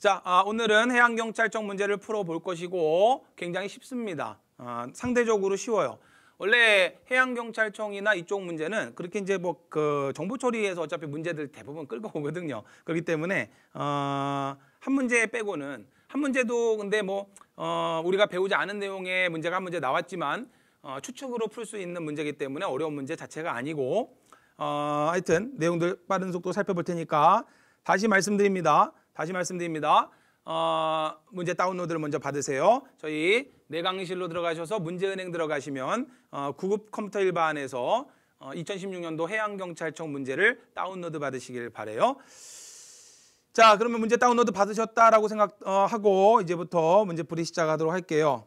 자, 아, 오늘은 해양경찰청 문제를 풀어볼 것이고 굉장히 쉽습니다. 아, 상대적으로 쉬워요. 원래 해양경찰청이나 이쪽 문제는 그렇게 이제 뭐 그 정보 처리에서 어차피 문제들 대부분 끌고 오거든요. 그렇기 때문에 어, 한 문제 빼고는 한 문제도 근데 뭐 어, 우리가 배우지 않은 내용의 문제가 한 문제 나왔지만 어, 추측으로 풀 수 있는 문제이기 때문에 어려운 문제 자체가 아니고 어, 하여튼 내용들 빠른 속도 살펴볼 테니까 다시 말씀드립니다. 다시 말씀드립니다. 어, 문제 다운로드를 먼저 받으세요. 저희 내 강의실로 들어가셔서 문제은행 들어가시면 어, 구급 컴퓨터 일반에서 어, 2016년도 해양경찰청 문제를 다운로드 받으시길 바래요. 자, 그러면 문제 다운로드 받으셨다라고 생각하고 어, 이제부터 문제풀이 시작하도록 할게요.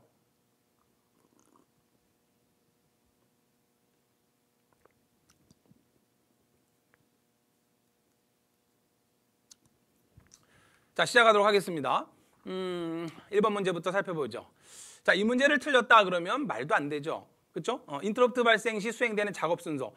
자, 시작하도록 하겠습니다. 음, 1번 문제부터 살펴보죠. 자, 이 문제를 틀렸다 그러면 말도 안 되죠. 그렇죠? 어, 인터럽트 발생 시 수행되는 작업 순서.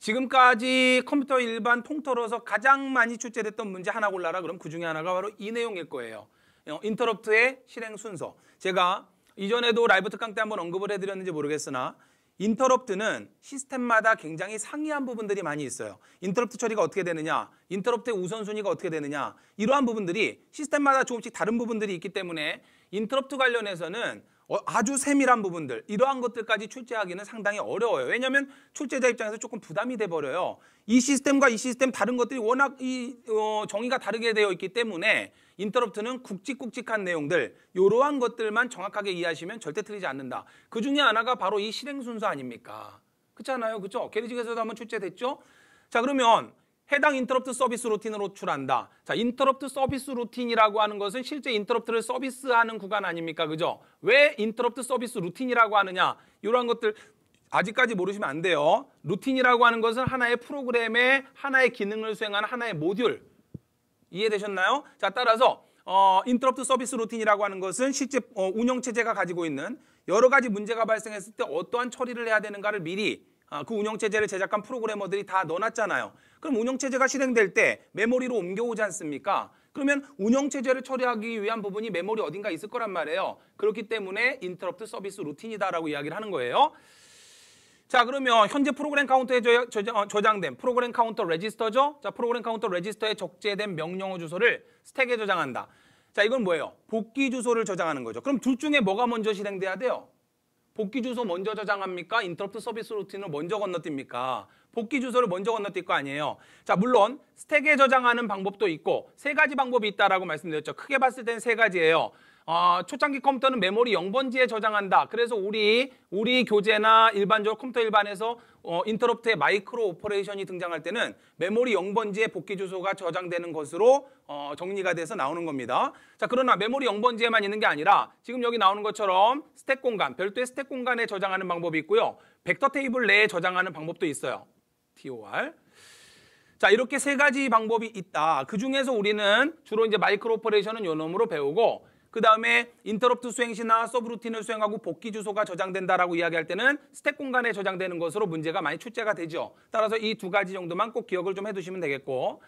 지금까지 컴퓨터 일반 통틀어서 가장 많이 출제됐던 문제 하나 골라라 그럼 그 중에 하나가 바로 이 내용일 거예요. 어, 인터럽트의 실행 순서. 제가 이전에도 라이브 특강 때 한번 언급을 해드렸는지 모르겠으나 인터럽트는 시스템마다 굉장히 상이한 부분들이 많이 있어요. 인터럽트 처리가 어떻게 되느냐, 인터럽트의 우선순위가 어떻게 되느냐 이러한 부분들이 시스템마다 조금씩 다른 부분들이 있기 때문에 인터럽트 관련해서는 어, 아주 세밀한 부분들 이러한 것들까지 출제하기는 상당히 어려워요. 왜냐하면 출제자 입장에서 조금 부담이 돼 버려요. 이 시스템과 이 시스템 다른 것들이 워낙 이 어, 정의가 다르게 되어 있기 때문에 인터럽트는 굵직굵직한 내용들, 이러한 것들만 정확하게 이해하시면 절대 틀리지 않는다. 그 중에 하나가 바로 이 실행 순서 아닙니까? 그렇잖아요. 그렇죠? 게리직에서도 한번 출제됐죠? 자, 그러면 해당 인터럽트 서비스 루틴을 호출한다. 자, 인터럽트 서비스 루틴이라고 하는 것은 실제 인터럽트를 서비스하는 구간 아닙니까? 그죠? 왜 인터럽트 서비스 루틴이라고 하느냐? 이러한 것들 아직까지 모르시면 안 돼요. 루틴이라고 하는 것은 하나의 프로그램의 하나의 기능을 수행하는 하나의 모듈. 이해되셨나요? 자, 따라서 어, 인터럽트 서비스 루틴이라고 하는 것은 실제 어, 운영체제가 가지고 있는 여러 가지 문제가 발생했을 때 어떠한 처리를 해야 되는가를 미리 어, 그 운영체제를 제작한 프로그래머들이 다 넣어놨잖아요. 그럼 운영체제가 실행될 때 메모리로 옮겨오지 않습니까? 그러면 운영체제를 처리하기 위한 부분이 메모리 어딘가 있을 거란 말이에요. 그렇기 때문에 인터럽트 서비스 루틴이다라고 이야기를 하는 거예요. 자 그러면 현재 프로그램 카운터에 어, 저장, 된 프로그램 카운터 레지스터죠. 자 프로그램 카운터 레지스터에 적재된 명령어 주소를 스택에 저장한다. 자 이건 뭐예요? 복귀 주소를 저장하는 거죠. 그럼 둘 중에 뭐가 먼저 실행돼야 돼요? 복귀 주소 먼저 저장합니까? 인터럽트 서비스 루틴을 먼저 건너뜁니까? 복귀 주소를 먼저 건너뛸 거 아니에요. 자, 물론 스택에 저장하는 방법도 있고 세 가지 방법이 있다라고 말씀드렸죠. 크게 봤을 땐 세 가지예요. 어, 초창기 컴퓨터는 메모리 0번지에 저장한다. 그래서 우리 우리 교재나 일반적으로 컴퓨터 일반에서 어, 인터럽트의 마이크로 오퍼레이션이 등장할 때는 메모리 0번지에 복귀 주소가 저장되는 것으로 어, 정리가 돼서 나오는 겁니다. 자, 그러나 메모리 0번지에만 있는 게 아니라 지금 여기 나오는 것처럼 스택 공간, 별도의 스택 공간에 저장하는 방법이 있고요. 벡터 테이블 내에 저장하는 방법도 있어요. TOR. 자, 이렇게 세 가지 방법이 있다. 그 중에서 우리는 주로 이제 마이크로 오퍼레이션은 이 놈으로 배우고 그 다음에 인터럽트 수행시나 서브루틴을 수행하고 복귀 주소가 저장된다라고 이야기할 때는 스택 공간에 저장되는 것으로 문제가 많이 출제가 되죠. 따라서 이 두 가지 정도만 꼭 기억을 좀 해두시면 되겠고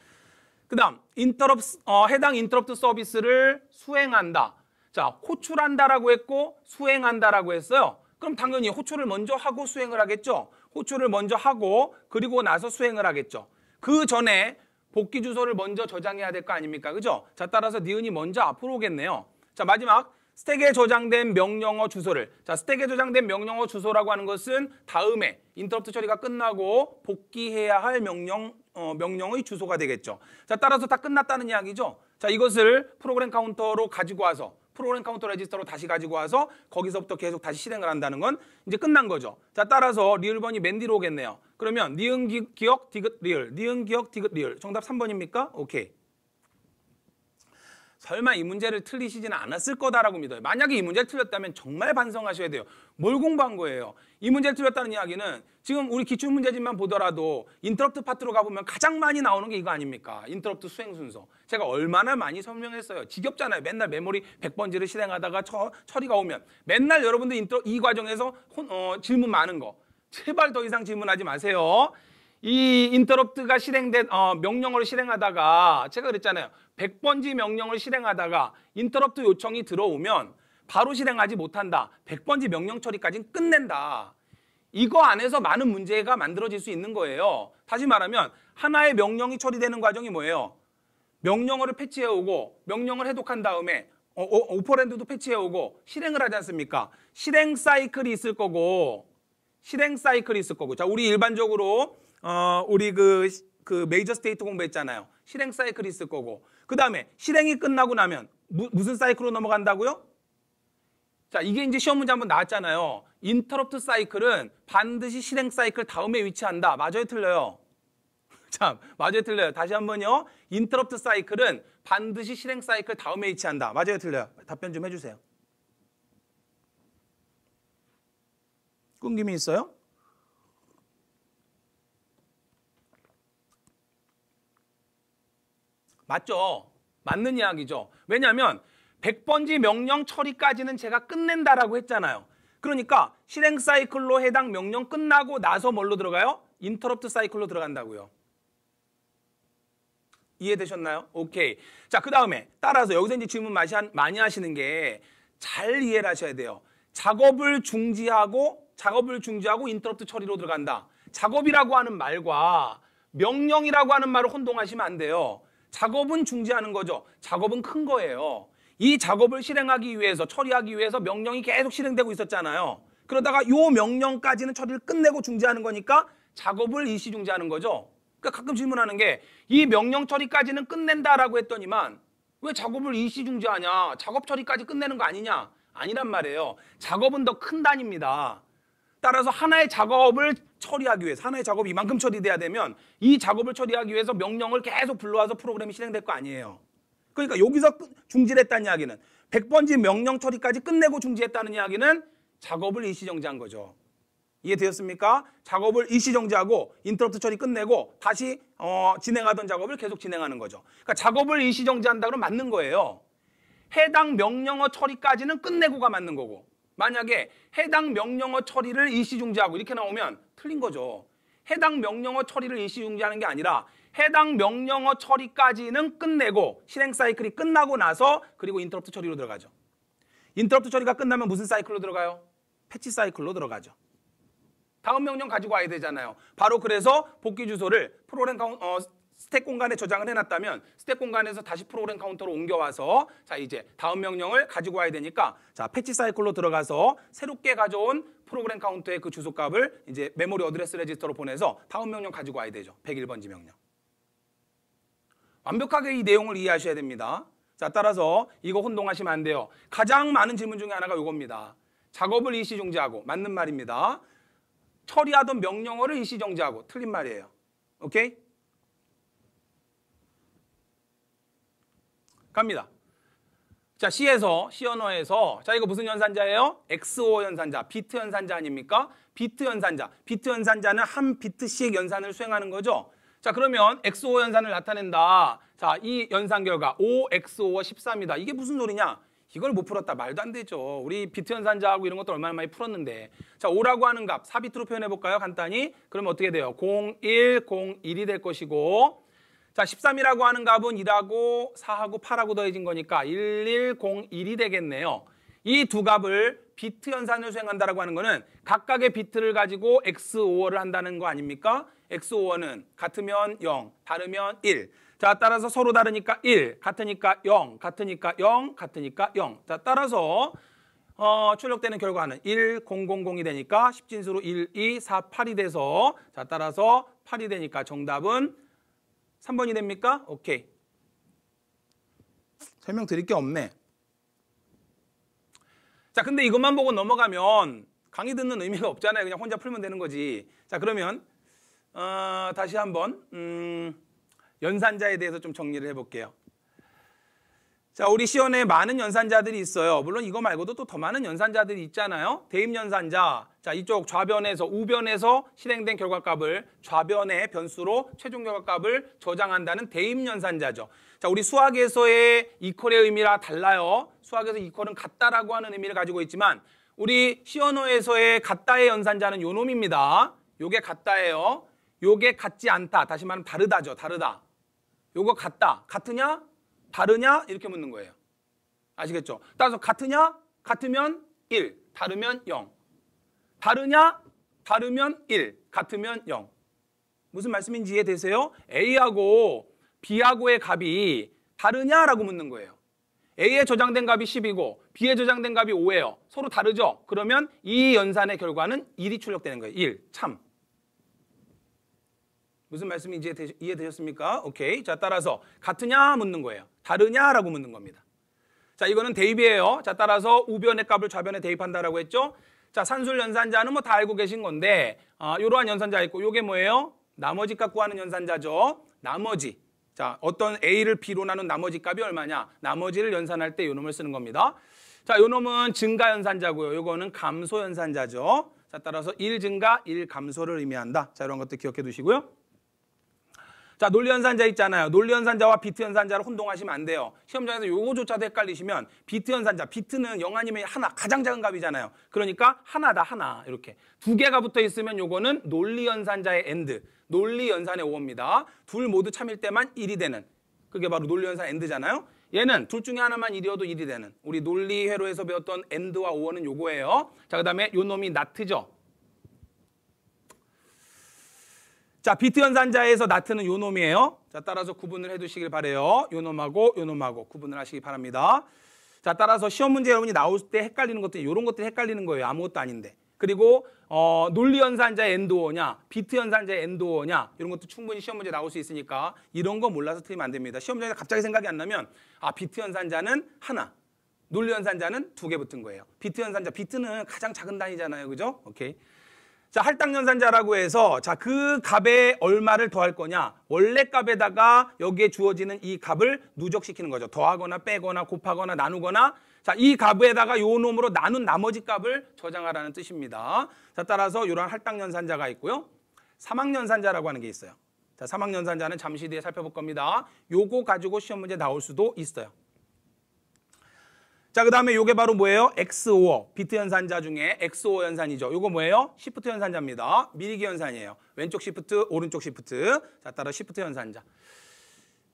그 다음 인터럽 어, 해당 인터럽트 서비스를 수행한다. 자 호출한다라고 했고 수행한다라고 했어요. 그럼 당연히 호출을 먼저 하고 수행을 하겠죠. 호출을 먼저 하고 그리고 나서 수행을 하겠죠. 그 전에 복귀 주소를 먼저 저장해야 될 거 아닙니까? 그죠? 자 따라서 니은이 먼저 앞으로 오겠네요. 자, 마지막 스택에 저장된 명령어 주소를 자 스택에 저장된 명령어 주소라고 하는 것은 다음에 인터럽트 처리가 끝나고 복귀해야 할 명령 어, 명령의 주소가 되겠죠. 자 따라서 다 끝났다는 이야기죠. 자 이것을 프로그램 카운터로 가지고 와서 프로그램 카운터 레지스터로 다시 가지고 와서 거기서부터 계속 다시 실행을 한다는 건 이제 끝난 거죠. 자 따라서 리을 번이 맨 뒤로 오겠네요. 그러면 니은 기, 기억 디귿 리을 니은 기억 디귿 리을 정답 3번입니까? 오케이. 설마 이 문제를 틀리시지는 않았을 거다라고 믿어요. 만약에 이 문제를 틀렸다면 정말 반성하셔야 돼요. 뭘 공부한 거예요? 이 문제를 틀렸다는 이야기는 지금 우리 기출 문제집만 보더라도 인터럽트 파트로 가보면 가장 많이 나오는 게 이거 아닙니까? 인터럽트 수행 순서. 제가 얼마나 많이 설명했어요. 지겹잖아요. 맨날 메모리 100번지를 실행하다가 처, 처리가 오면 맨날 여러분들 인터, 이 과정에서 혼, 어, 질문 많은 거. 제발 더 이상 질문하지 마세요. 이 인터럽트가 실행된 어, 명령을 실행하다가 제가 그랬잖아요. 100번지 명령을 실행하다가 인터럽트 요청이 들어오면 바로 실행하지 못한다. 100번지 명령 처리까지는 끝낸다. 이거 안에서 많은 문제가 만들어질 수 있는 거예요. 다시 말하면 하나의 명령이 처리되는 과정이 뭐예요? 명령어를 패치해오고 명령을 해독한 다음에 어, 어, 오퍼랜드도 패치해오고 실행을 하지 않습니까? 실행 사이클이 있을 거고 실행 사이클이 있을 거고 자 우리 일반적으로 어, 우리 그, 그 메이저 스테이트 공부했잖아요. 실행 사이클이 있을 거고. 그 다음에 실행이 끝나고 나면 무, 무슨 사이클로 넘어간다고요? 자, 이게 이제 시험 문제 한번 나왔잖아요. 인터럽트 사이클은 반드시 실행 사이클 다음에 위치한다. 맞아요, 틀려요? 참, 맞아요, 틀려요. 다시 한번요. 인터럽트 사이클은 반드시 실행 사이클 다음에 위치한다. 맞아요, 틀려요? 답변 좀 해주세요. 끊김이 있어요? 맞죠? 맞는 이야기죠. 왜냐하면 100번지 명령 처리까지는 제가 끝낸다라고 했잖아요. 그러니까 실행 사이클로 해당 명령 끝나고 나서 뭘로 들어가요? 인터럽트 사이클로 들어간다고요. 이해되셨나요? 오케이. 자, 그 다음에 따라서 여기서 이제 질문 많이 하시는 게 잘 이해를 하셔야 돼요. 작업을 중지하고 작업을 중지하고 인터럽트 처리로 들어간다. 작업이라고 하는 말과 명령이라고 하는 말을 혼동하시면 안 돼요. 작업은 중지하는 거죠. 작업은 큰 거예요. 이 작업을 실행하기 위해서 처리하기 위해서 명령이 계속 실행되고 있었잖아요. 그러다가 요 명령까지는 처리를 끝내고 중지하는 거니까 작업을 일시 중지하는 거죠. 그러니까 가끔 질문하는 게 이 명령 처리까지는 끝낸다라고 했더니만 왜 작업을 일시 중지하냐? 작업 처리까지 끝내는 거 아니냐? 아니란 말이에요. 작업은 더 큰 단위입니다. 따라서 하나의 작업을 처리하기 위해서 하나의 작업이 이만큼 처리돼야 되면 이 작업을 처리하기 위해서 명령을 계속 불러와서 프로그램이 실행될 거 아니에요. 그러니까 여기서 중지했다는 이야기는 100번지 명령 처리까지 끝내고 중지했다는 이야기는 작업을 일시정지한 거죠. 이해되었습니까? 작업을 일시정지하고 인터럽트 처리 끝내고 다시 어, 진행하던 작업을 계속 진행하는 거죠. 그러니까 작업을 일시정지한다 그러면 맞는 거예요. 해당 명령어 처리까지는 끝내고가 맞는 거고 만약에 해당 명령어 처리를 일시중지하고 이렇게 나오면 틀린 거죠. 해당 명령어 처리를 일시중지하는 게 아니라 해당 명령어 처리까지는 끝내고 실행 사이클이 끝나고 나서 그리고 인터럽트 처리로 들어가죠. 인터럽트 처리가 끝나면 무슨 사이클로 들어가요? 패치 사이클로 들어가죠. 다음 명령 가지고 와야 되잖아요. 바로 그래서 복귀 주소를 프로그램 어, 스택 공간에 저장을 해놨다면 스택 공간에서 다시 프로그램 카운터로 옮겨와서 자 이제 다음 명령을 가지고 와야 되니까 자 패치 사이클로 들어가서 새롭게 가져온 프로그램 카운터의 그 주소값을 이제 메모리 어드레스 레지스터로 보내서 다음 명령 가지고 와야 되죠. 101번지 명령. 완벽하게 이 내용을 이해하셔야 됩니다. 자 따라서 이거 혼동하시면 안 돼요. 가장 많은 질문 중에 하나가 이겁니다. 작업을 일시정지하고 맞는 말입니다. 처리하던 명령어를 일시정지하고 틀린 말이에요. 오케이? 갑니다. 자, C에서, C 언어에서, 자, 이거 무슨 연산자예요? XO 연산자, 비트 연산자 아닙니까? 비트 연산자. 비트 연산자는 한 비트씩 연산을 수행하는 거죠. 자, 그러면 XO 연산을 나타낸다. 자, 이 연산 결과 5XO와 14입니다. 이게 무슨 소리냐? 이걸 못 풀었다. 말도 안 되죠. 우리 비트 연산자하고 이런 것도 얼마나 많이 풀었는데. 자, 5라고 하는 값, 4비트로 표현해 볼까요? 간단히. 그러면 어떻게 돼요? 0101이 될 것이고, 자, 13이라고 하는 값은 2하고 4하고 8하고 더해진 거니까 1101이 되겠네요. 이 두 값을 비트 연산을 수행한다라고 하는 거는 각각의 비트를 가지고 XOR을 한다는 거 아닙니까? XOR은 같으면 0, 다르면 1. 자, 따라서 서로 다르니까 1, 같으니까 0, 같으니까 0, 같으니까 0. 자, 따라서 어, 출력되는 결과는 1, 0, 0, 0이 되니까 십진수로 1, 2, 4, 8이 돼서 자, 따라서 8이 되니까 정답은 3번이 됩니까? 오케이. 설명드릴 게 없네. 자, 근데 이것만 보고 넘어가면 강의 듣는 의미가 없잖아요. 그냥 혼자 풀면 되는 거지. 자, 그러면 어, 다시 한번 음, 연산자에 대해서 좀 정리를 해볼게요. 자, 우리 시연에 많은 연산자들이 있어요. 물론 이거 말고도 또 더 많은 연산자들이 있잖아요. 대입 연산자. 자, 이쪽 좌변에서 우변에서 실행된 결과값을 좌변의 변수로 최종 결과값을 저장한다는 대입 연산자죠. 자, 우리 수학에서의 이퀄의 의미라 달라요. 수학에서 이퀄은 같다라고 하는 의미를 가지고 있지만 우리 시언어에서의 같다의 연산자는 요 놈입니다. 요게 같다예요. 요게 같지 않다. 다시 말하면 다르다죠. 다르다. 요거 같다. 같으냐? 다르냐? 이렇게 묻는 거예요. 아시겠죠? 따라서 같으냐? 같으면 1, 다르면 0. 다르냐? 다르면 1, 같으면 0. 무슨 말씀인지 이해되세요? A하고 B하고의 값이 다르냐라고 묻는 거예요. A에 저장된 값이 10이고 B에 저장된 값이 5예요. 서로 다르죠? 그러면 이 연산의 결과는 1이 출력되는 거예요. 1, 참. 무슨 말씀인지 이해되셨습니까? 오케이. 자, 따라서 같으냐 묻는 거예요. 다르냐라고 묻는 겁니다. 자, 이거는 대입이에요. 자, 따라서 우변의 값을 좌변에 대입한다라고 했죠. 자, 산술 연산자는 뭐 다 알고 계신 건데 아, 이러한 연산자 있고 요게 뭐예요? 나머지 값 구하는 연산자죠. 나머지. 자, 어떤 A를 B로 나눈 나머지 값이 얼마냐? 나머지를 연산할 때요 놈을 쓰는 겁니다. 자, 요 놈은 증가 연산자고요. 요거는 감소 연산자죠. 자, 따라서 1 증가, 1 감소를 의미한다. 자, 이런 것도 기억해 두시고요. 자, 논리 연산자 있잖아요. 논리 연산자와 비트 연산자를 혼동하시면 안 돼요. 시험장에서 요거조차도 헷갈리시면 비트 연산자, 비트는 영아님의 하나, 가장 작은 값이잖아요. 그러니까 하나다, 하나. 이렇게. 두 개가 붙어 있으면 요거는 논리 연산자의 엔드, 논리 연산의 오어입니다. 둘 모두 참일 때만 1이 되는. 그게 바로 논리 연산 엔드잖아요. 얘는 둘 중에 하나만 1이어도 1이 되는. 우리 논리 회로에서 배웠던 엔드와 오어는 요거예요. 자, 그다음에 요 놈이 나트죠. 자, 비트 연산자에서 나트는 요 놈이에요. 자, 따라서 구분을 해 두시길 바래요. 요 놈하고 요 놈하고 구분을 하시기 바랍니다. 자, 따라서 시험 문제 여러분이 나올 때 헷갈리는 것들 요런 것들이 헷갈리는 거예요. 아무것도 아닌데. 그리고 어, 논리 연산자 엔도어냐, 비트 연산자 엔도어냐 이런 것도 충분히 시험 문제 나올 수 있으니까 이런 거 몰라서 틀리면 안 됩니다. 시험 문제에 갑자기 생각이 안 나면 아 비트 연산자는 하나, 논리 연산자는 두 개 붙은 거예요. 비트 연산자, 비트는 가장 작은 단위잖아요, 그죠? 오케이. 자, 할당 연산자라고 해서 자, 그 값에 얼마를 더할 거냐? 원래 값에다가 여기에 주어지는 이 값을 누적시키는 거죠. 더하거나 빼거나 곱하거나 나누거나 자, 이 값에다가 요 놈으로 나눈 나머지 값을 저장하라는 뜻입니다. 자, 따라서 이런 할당 연산자가 있고요. 사학연산자라고 하는 게 있어요. 자, 사학연산자는 잠시 뒤에 살펴볼 겁니다. 요거 가지고 시험 문제 나올 수도 있어요. 자, 그 다음에 이게 바로 뭐예요? XO. 비트 연산자 중에 XO 연산이죠. 이거 뭐예요? 시프트 연산자입니다. 미리기 연산이에요. 왼쪽 시프트, 오른쪽 시프트. 자, 따라 시프트 연산자.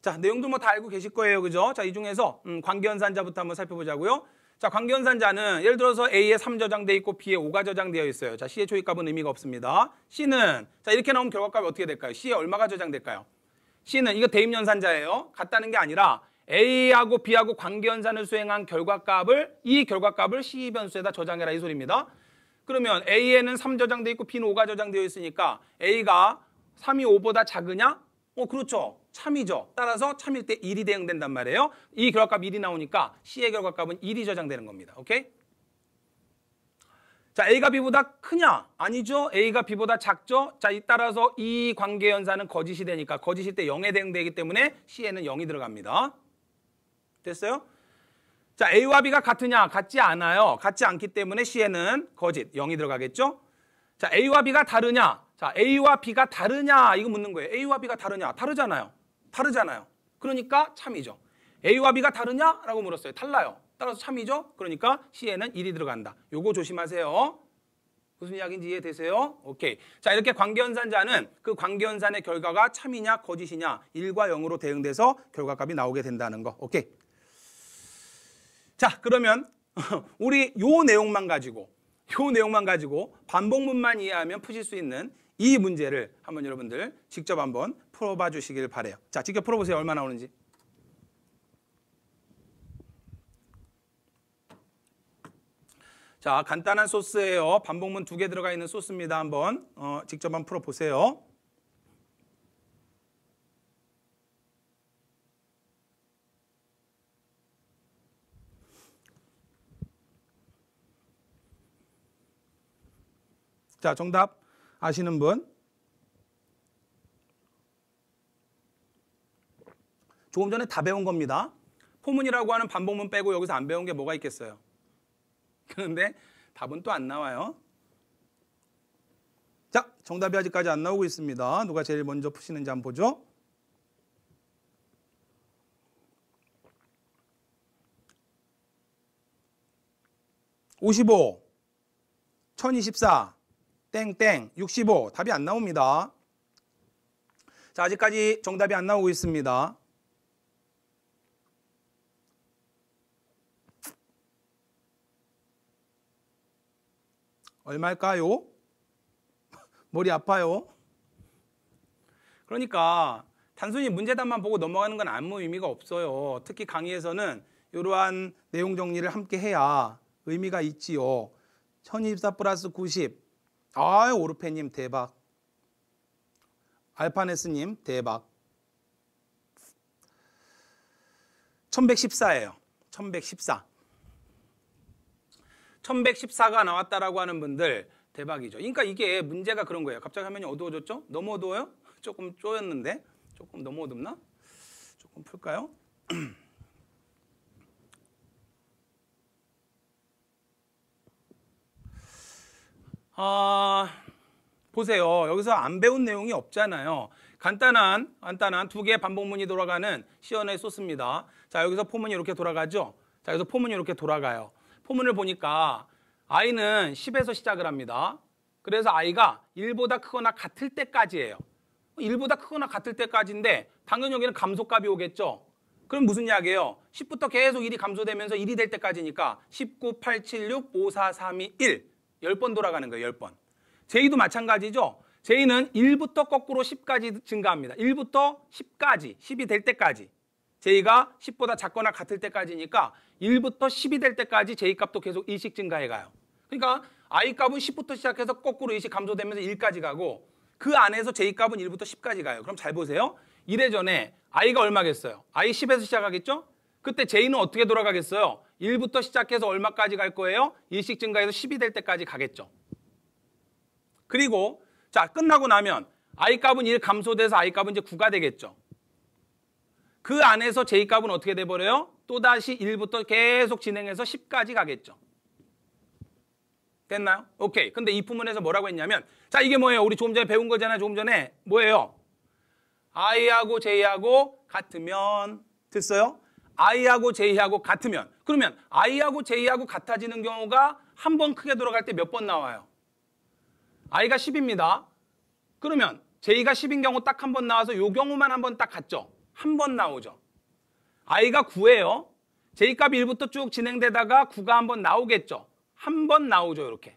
자, 내용도 뭐 다 알고 계실 거예요. 그죠? 자, 이 중에서 음, 관계 연산자부터 한번 살펴보자고요. 자, 관계 연산자는 예를 들어서 A에 3 저장돼 있고 B에 5가 저장되어 있어요. 자, C의 초입값은 의미가 없습니다. C는 자, 이렇게 나오면 결과값이 어떻게 될까요? C에 얼마가 저장될까요? C는 이거 대입 연산자예요. 같다는 게 아니라 A하고 B하고 관계 연산을 수행한 결과값을 이 결과값을 C 변수에다 저장해라 이 소리입니다. 그러면 A에는 3 저장돼 있고 B는 5가 저장되어 있으니까 A가 3이 5보다 작으냐? 어 그렇죠. 참이죠. 따라서 참일 때 1이 대응된단 말이에요. 이 결과값 1이 나오니까 C의 결과값은 1이 저장되는 겁니다. 오케이? 자, A가 B보다 크냐? 아니죠. A가 B보다 작죠. 자, 이 따라서 이 관계 연산은 거짓이 되니까 거짓일 때 0에 대응되기 때문에 C에는 0이 들어갑니다. 됐어요? 자, A와 B가 같으냐? 같지 않아요. 같지 않기 때문에 C에는 거짓, 0이 들어가겠죠? 자, A와 B가 다르냐? 자, A와 B가 다르냐? 이거 묻는 거예요. A와 B가 다르냐? 다르잖아요. 다르잖아요. 그러니까 참이죠. A와 B가 다르냐? 라고 물었어요. 달라요. 따라서 참이죠? 그러니까 C에는 1이 들어간다. 요거 조심하세요. 무슨 이야기인지 이해되세요? 오케이. 자, 이렇게 관계연산자는 그 관계연산의 결과가 참이냐 거짓이냐 1과 0으로 대응돼서 결과값이 나오게 된다는 거. 오케이. 자, 그러면 우리 요 내용만 가지고 요 내용만 가지고 반복문만 이해하면 푸실 수 있는 이 문제를 한번 여러분들 직접 한번 풀어봐 주시길 바래요. 자, 직접 풀어보세요. 얼마 나오는지. 자, 간단한 소스예요. 반복문 두 개 들어가 있는 소스입니다. 한번 어, 직접 한번 풀어보세요. 자, 정답 아시는 분? 조금 전에 다 배운 겁니다. 포문이라고 하는 반복문 빼고 여기서 안 배운 게 뭐가 있겠어요? 그런데 답은 또 안 나와요. 자, 정답이 아직까지 안 나오고 있습니다. 누가 제일 먼저 푸시는지 한번 보죠. 55, 1024, 땡땡 65 답이 안 나옵니다. 자 아직까지 정답이 안 나오고 있습니다. 얼마일까요? 머리 아파요. 그러니까 단순히 문제답만 보고 넘어가는 건 아무 의미가 없어요. 특히 강의에서는 이러한 내용 정리를 함께 해야 의미가 있지요. 1024 플러스 90아 오르페님 대박. 알파네스님 대박. 1114예요. 1114. 1114가 나왔다라고 하는 분들 대박이죠. 그러니까 이게 문제가 그런 거예요. 갑자기 화면이 어두워졌죠? 너무 어두워요? 조금 쪼였는데? 조금 너무 어둡나? 조금 풀까요? 아, 보세요. 여기서 안 배운 내용이 없잖아요. 간단한 간단한 두 개의 반복문이 돌아가는 시연의 소스입니다. 자, 여기서 포문이 이렇게 돌아가죠. 자, 여기서 포문이 이렇게 돌아가요. 포문을 보니까 아이는 10에서 시작을 합니다. 그래서 아이가 1보다 크거나 같을 때까지예요. 1보다 크거나 같을 때까지인데 당연히 여기는 감소값이 오겠죠. 그럼 무슨 이야기예요 10부터 계속 1이 감소되면서 1이 될 때까지니까 19, 8, 7, 6, 5, 4, 3, 2, 1 10번 돌아가는 거예요. 10번. 제이도 마찬가지죠. 제이는 1부터 거꾸로 10까지 증가합니다. 1부터 10까지, 10이 될 때까지. 제이가 10보다 작거나 같을 때까지니까 1부터 10이 될 때까지 제이 값도 계속 1씩 증가해 가요. 그러니까 i 값은 10부터 시작해서 거꾸로 1씩 감소되면서 1까지 가고 그 안에서 제이 값은 1부터 10까지 가요. 그럼 잘 보세요. 이래 전에 i가 얼마겠어요? i 10에서 시작하겠죠? 그때 제이는 어떻게 돌아가겠어요? 1부터 시작해서 얼마까지 갈 거예요? 일식 증가해서 10이 될 때까지 가겠죠. 그리고 자 끝나고 나면 i 값은 1 감소돼서 i 값은 이제 9가 되겠죠. 그 안에서 j 값은 어떻게 돼버려요? 또다시 1부터 계속 진행해서 10까지 가겠죠. 됐나요? 오케이. 근데 이 부분에서 뭐라고 했냐면 자 이게 뭐예요? 우리 조금 전에 배운 거잖아요. 조금 전에 뭐예요? i하고 j하고 같으면 됐어요? I하고 J하고 같으면 그러면 I하고 J하고 같아지는 경우가 한 번 크게 들어갈 때 몇 번 나와요? I가 10입니다. 그러면 J가 10인 경우 딱 한 번 나와서 요 경우만 한 번 딱 갔죠. 한 번 나오죠. I가 9예요. J값 1부터 쭉 진행되다가 9가 한 번 나오겠죠. 한 번 나오죠. 이렇게.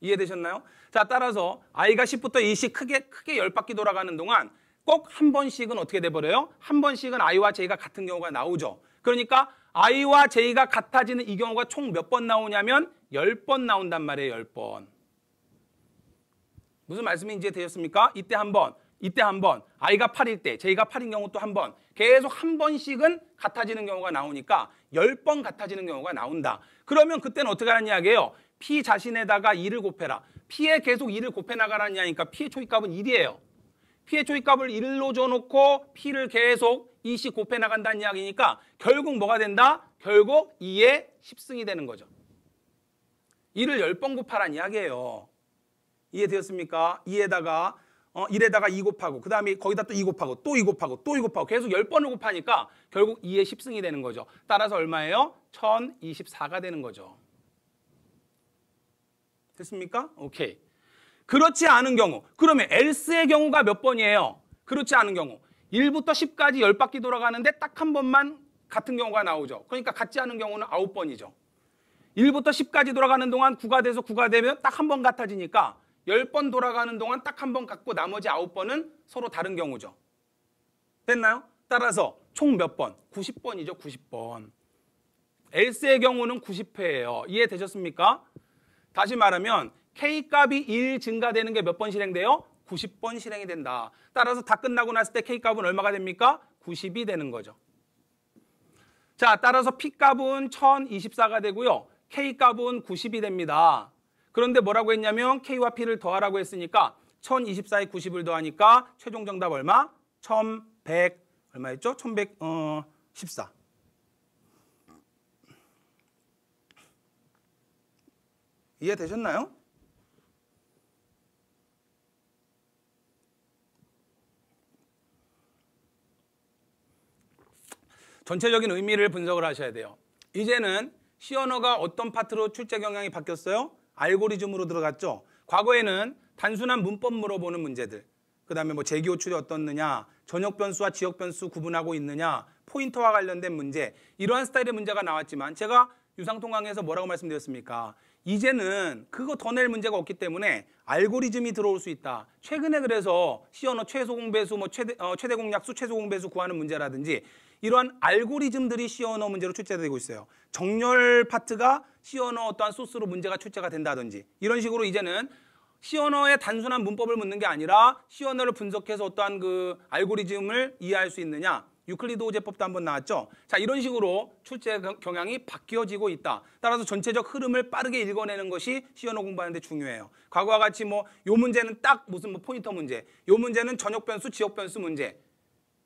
이해되셨나요? 자, 따라서 i가 10부터 20 크게 크게 10바퀴 돌아가는 동안 꼭한 번씩은 어떻게 돼버려요? 한 번씩은 i와 j가 같은 경우가 나오죠. 그러니까 i와 j가 같아지는 이 경우가 총 몇 번 나오냐면 10번 나온단 말이에요. 10번. 무슨 말씀이 이제 되셨습니까? 이때 한 번, 이때 한 번, i가 8일 때, j가 8인 경우 또한 번, 계속 한 번씩은 같아지는 경우가 나오니까 10번 같아지는 경우가 나온다. 그러면 그때는 어떻게 하는 이야기예요? p 자신에다가 2를 곱해라. p에 계속 2를 곱해 나가라는 이야기니까 p의 초입값은 1이에요. 피의 초입값을 1로 줘놓고 P를 계속 2씩 곱해 나간다는 이야기니까 결국 뭐가 된다? 결국 2의 10승이 되는 거죠. 1을 10번 곱하란 이야기예요. 이해되었습니까? 2에다가 어, 1에다가 2 곱하고 그 다음에 거기다 또 2 곱하고 또 2 곱하고 또 2 곱하고 계속 10번을 곱하니까 결국 2의 10승이 되는 거죠. 따라서 얼마예요? 1024가 되는 거죠. 됐습니까? 오케이. 그렇지 않은 경우 그러면 else의 경우가 몇 번이에요? 그렇지 않은 경우 1부터 10까지 10바퀴 돌아가는데 딱 한 번만 같은 경우가 나오죠. 그러니까 같지 않은 경우는 9번이죠. 1부터 10까지 돌아가는 동안 9가 돼서 9가 되면 딱 한 번 같아지니까 10번 돌아가는 동안 딱 한 번 같고 나머지 9번은 서로 다른 경우죠. 됐나요? 따라서 총 몇 번? 90번이죠. 90번. 엘스의 경우는 90회예요. 이해되셨습니까? 다시 말하면 K값이 1 증가되는 게 몇 번 실행돼요? 90번 실행이 된다. 따라서 다 끝나고 났을 때 K값은 얼마가 됩니까? 90이 되는 거죠. 자, 따라서 P값은 1024가 되고요. K값은 90이 됩니다. 그런데 뭐라고 했냐면 K와 P를 더하라고 했으니까 1024에 90을 더하니까 최종 정답 얼마? 1100 얼마였죠? 1114 어, 이해되셨나요? 전체적인 의미를 분석을 하셔야 돼요. 이제는 시 언어가 어떤 파트로 출제 경향이 바뀌었어요? 알고리즘으로 들어갔죠. 과거에는 단순한 문법 물어보는 문제들, 그 다음에 뭐 재기 호출이 어떻느냐, 전역 변수와 지역 변수 구분하고 있느냐, 포인터와 관련된 문제, 이러한 스타일의 문제가 나왔지만 제가 유상통강에서 뭐라고 말씀드렸습니까? 이제는 그거 더 낼 문제가 없기 때문에 알고리즘이 들어올 수 있다. 최근에 그래서 시 언어 최소 공배수, 뭐 최대, 어, 최대 공략수 최소 공배수 구하는 문제라든지 이러한 알고리즘들이 시어너 문제로 출제되고 있어요. 정렬 파트가 시어너 어떠한 소스로 문제가 출제가 된다든지 이런 식으로 이제는 시어너의 단순한 문법을 묻는 게 아니라 시어너를 분석해서 어떠한 그 알고리즘을 이해할 수 있느냐 유클리드 호제법도 한번 나왔죠. 자 이런 식으로 출제 경향이 바뀌어지고 있다. 따라서 전체적 흐름을 빠르게 읽어내는 것이 시어너 공부하는데 중요해요. 과거와 같이 뭐 요 문제는 딱 무슨 뭐 포인터 문제, 요 문제는 전역 변수, 지역 변수 문제,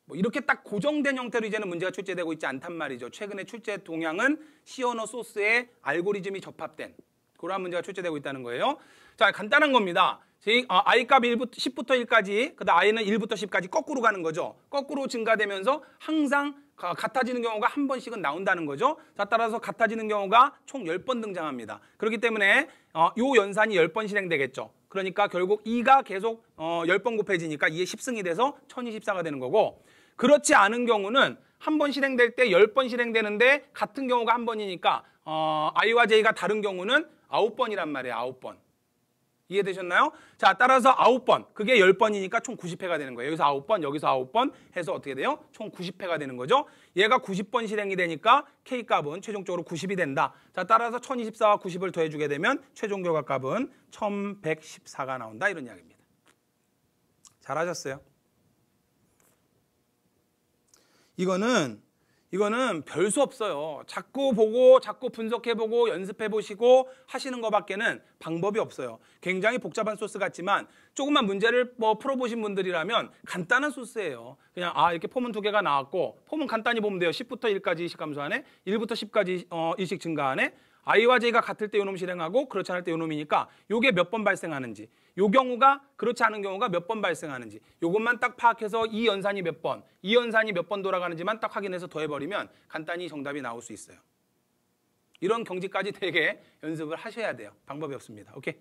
뭐 이렇게 딱 고정된 형태로 이제는 문제가 출제되고 있지 않단 말이죠. 최근에 출제 동향은 시어너 소스에 알고리즘이 접합된 그러한 문제가 출제되고 있다는 거예요. 자, 간단한 겁니다. 아, 이값 1부터, 10부터 1까지, 그 다음 아이는 1부터 10까지 거꾸로 가는 거죠. 거꾸로 증가되면서 항상 같아지는 경우가 한 번씩은 나온다는 거죠. 자, 따라서 같아지는 경우가 총 10번 등장합니다. 그렇기 때문에 어, 요 연산이 10번 실행되겠죠. 그러니까 결국 2가 계속 어, 10번 곱해지니까 2의 10승이 돼서 1024가 되는 거고 그렇지 않은 경우는 한 번 실행될 때 10번 실행되는데 같은 경우가 한 번이니까 어, i와 j가 다른 경우는 9번이란 말이에요. 9번. 이해되셨나요? 자, 따라서 9번. 그게 10번이니까 총 90회가 되는 거예요. 여기서 9번, 여기서 9번 해서 어떻게 돼요? 총 90회가 되는 거죠. 얘가 90번 실행이 되니까 K값은 최종적으로 90이 된다. 자, 따라서 1024와 90을 더해주게 되면 최종 결과값은 1114가 나온다. 이런 이야기입니다. 잘하셨어요. 이거는 이거는 별 수 없어요. 자꾸 보고 자꾸 분석해 보고 연습해 보시고 하시는 것밖에는 방법이 없어요. 굉장히 복잡한 소스 같지만 조금만 문제를 뭐 풀어 보신 분들이라면 간단한 소스예요. 그냥 아 이렇게 폼은 두 개가 나왔고 폼은 간단히 보면 돼요. 10부터 1까지 이식 감소하네. 1부터 10까지 어, 이식 증가하네. I와 J가 같을 때 요놈 실행하고 그렇지 않을 때 요놈이니까 요게 몇 번 발생하는지 요 경우가 그렇지 않은 경우가 몇 번 발생하는지 요것만 딱 파악해서 이 연산이 몇 번, 이 연산이 몇 번 돌아가는지만 딱 확인해서 더해버리면 간단히 정답이 나올 수 있어요. 이런 경지까지 되게 연습을 하셔야 돼요. 방법이 없습니다. 오케이.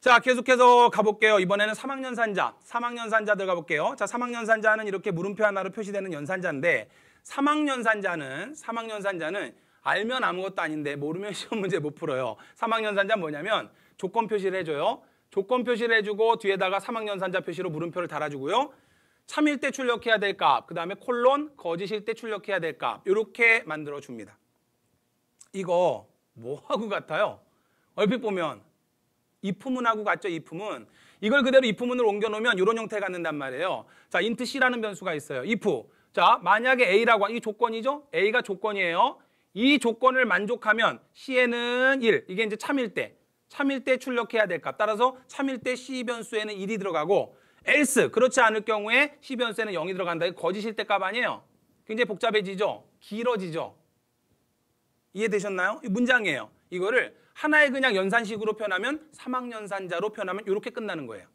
자, 계속해서 가볼게요. 이번에는 3학년 산자, 3학년 산자들 가볼게요. 자, 3학년 산자는 이렇게 물음표 하나로 표시되는 연산자인데 3학년 산자는 3학년 산자는 알면 아무것도 아닌데 모르면 시험 문제 못 풀어요. 3학년 산자 뭐냐면 조건 표시를 해줘요. 조건 표시를 해주고 뒤에다가 3학년 산자 표시로 물음표를 달아주고요. 참일 때 출력해야 될 값, 그 다음에 콜론, 거짓일 때 출력해야 될 값, 이렇게 만들어줍니다. 이거 뭐하고 같아요? 얼핏 보면 이품문하고 같죠, 이품문 이걸 그대로 이품문으로 옮겨놓으면 이런 형태 가 갖는단 말이에요. 자, int c라는 변수가 있어요. if. 자, 만약에 a라고, 이 조건이죠? a가 조건이에요. 이 조건을 만족하면 시에는 1, 이게 이제 참일 때, 참일 때 출력해야 될 값. 따라서 참일 때시 변수에는 1이 들어가고 else, 그렇지 않을 경우에 시 변수에는 0이 들어간다. 거짓일 때 값 아니에요. 굉장히 복잡해지죠? 길어지죠? 이해되셨나요? 이 문장이에요. 이거를 하나의 그냥 연산식으로 표현하면 사막연산자로 표현하면 이렇게 끝나는 거예요.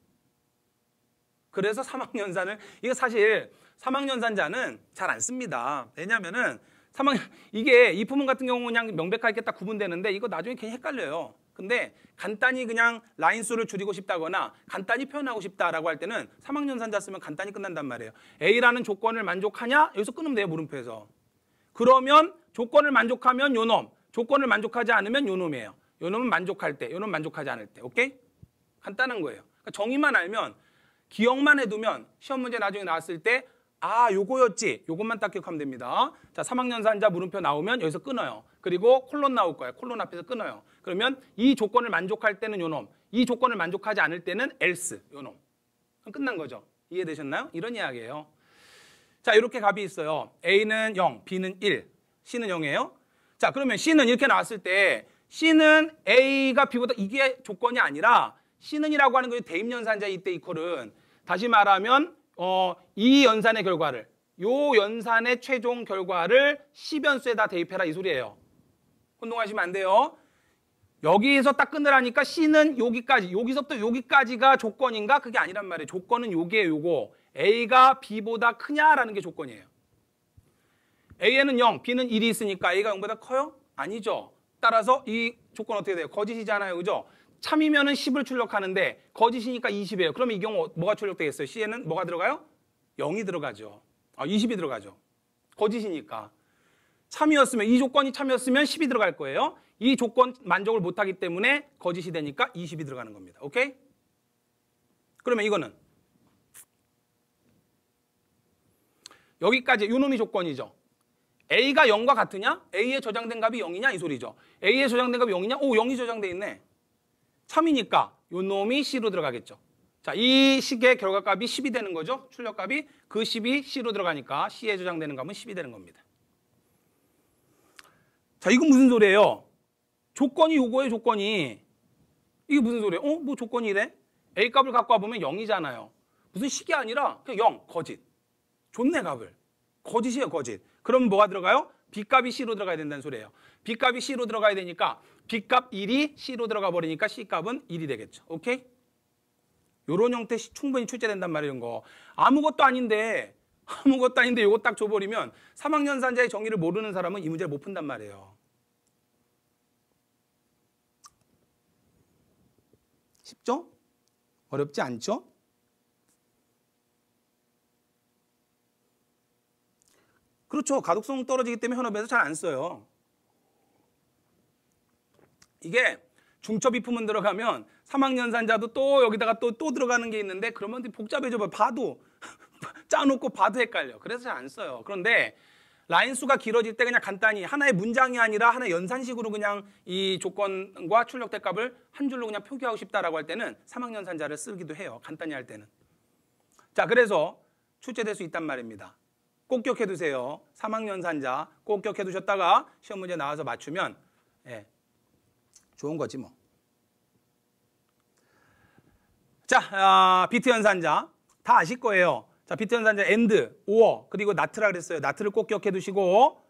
그래서 사막연산을 이거 사실 사막연산자는 잘 안 씁니다. 왜냐면은 3학년 이게 이 부분 같은 경우는 그냥 명백하게 딱 구분되는데 이거 나중에 괜히 헷갈려요. 근데 간단히 그냥 라인 수를 줄이고 싶다거나 간단히 표현하고 싶다라고 할 때는 3학년 산자 쓰면 간단히 끝난단 말이에요. A라는 조건을 만족하냐? 여기서 끊으면 돼요. 물음표에서. 그러면 조건을 만족하면 요놈, 조건을 만족하지 않으면 요놈이에요. 요놈은 만족할 때, 요놈 은 만족하지 않을 때. 오케이? 간단한 거예요. 그러니까 정의만 알면 기억만 해두면 시험 문제 나중에 나왔을 때 아, 요거였지. 요것만 딱 기억하면 됩니다. 자, 3학년 산자 물음표 나오면 여기서 끊어요. 그리고 콜론 나올 거예요. 콜론 앞에서 끊어요. 그러면 이 조건을 만족할 때는 요놈, 이 조건을 만족하지 않을 때는 else, 요놈. 끝난 거죠. 이해되셨나요? 이런 이야기예요. 자, 이렇게 값이 있어요. A는 0, B는 1, C는 0이에요. 자, 그러면 C는 이렇게 나왔을 때 C는 A가 B보다 이게 조건이 아니라 C는이라고 하는 거예요. 대입연산자 이때 이퀄은 다시 말하면 어, 이 연산의 결과를 요 연산의 최종 결과를 10연수에다 대입해라 이 소리예요. 혼동하시면 안 돼요. 여기에서 딱 끊으라니까 C는 여기까지, 여기서부터 여기까지가 조건인가? 그게 아니란 말이에요. 조건은 요게예요, 요거. A가 B보다 크냐라는 게 조건이에요. A에는 0, B는 1이 있으니까 A가 0보다 커요? 아니죠. 따라서 이 조건 어떻게 돼요? 거짓이잖아요, 그죠? 참이면은 10을 출력하는데 거짓이니까 20이에요. 그럼이 경우 뭐가 출력되겠어요? C에는 뭐가 들어가요? 0이 들어가죠. 아, 20이 들어가죠. 거짓이니까. 참이었으면 이 조건이 참이었으면 10이 들어갈 거예요. 이 조건 만족을 못 하기 때문에 거짓이 되니까 20이 들어가는 겁니다. 오케이? 그러면 이거는 여기까지 요놈이 조건이죠. A가 0과 같으냐? A에 저장된 값이 0이냐? 이 소리죠. A에 저장된 값이 0이냐? 오, 0이 저장돼 있네. 3이니까 요 놈이 C로 들어가겠죠. 자, 이 식의 결과값이 10이 되는 거죠. 출력값이 그 10이 C로 들어가니까 C에 저장되는 값은 10이 되는 겁니다. 자, 이건 무슨 소리예요? 조건이 요거예 조건이. 이게 무슨 소리예요? 어? 뭐 조건이 래 A 값을 갖고 와보면 0이잖아요. 무슨 식이 아니라 그냥 0, 거짓. 존내 값을. 거짓이에요, 거짓. 그럼 뭐가 들어가요? B값이 C로 들어가야 된다는 소리예요. B값이 C로 들어가야 되니까 B값 1이 C로 들어가 버리니까 C값은 1이 되겠죠. 오케이? 요런 형태 충분히 출제된단 말이에요. 이런 거. 아무것도 아닌데 아무것도 아닌데 요거 딱 줘버리면 3학년 산자의 정의를 모르는 사람은 이 문제를 못 푼단 말이에요. 쉽죠? 어렵지 않죠? 그렇죠. 가독성 떨어지기 때문에 현업에서 잘 안 써요. 이게 중첩 이품은 들어가면 3학년 산자도 또 여기다가 또 또 들어가는 게 있는데 그러면 복잡해져 봐. 봐도 짜놓고 봐도 헷갈려. 그래서 잘 안 써요. 그런데 라인 수가 길어질 때 그냥 간단히 하나의 문장이 아니라 하나의 연산식으로 그냥 이 조건과 출력대 값을 한 줄로 그냥 표기하고 싶다라고 할 때는 3학년 산자를 쓰기도 해요. 간단히 할 때는. 자, 그래서 출제될 수 있단 말입니다. 꼭 기억해 두세요. 3학년 산자 꼭 기억해 두셨다가 시험 문제 나와서 맞추면 예, 좋은 거지 뭐. 자, 아, 비트 연산자 다 아실 거예요. 자, 비트 연산자 a 드 오어 그리고 나트라 그랬어요. 나트를꼭 기억해 두시고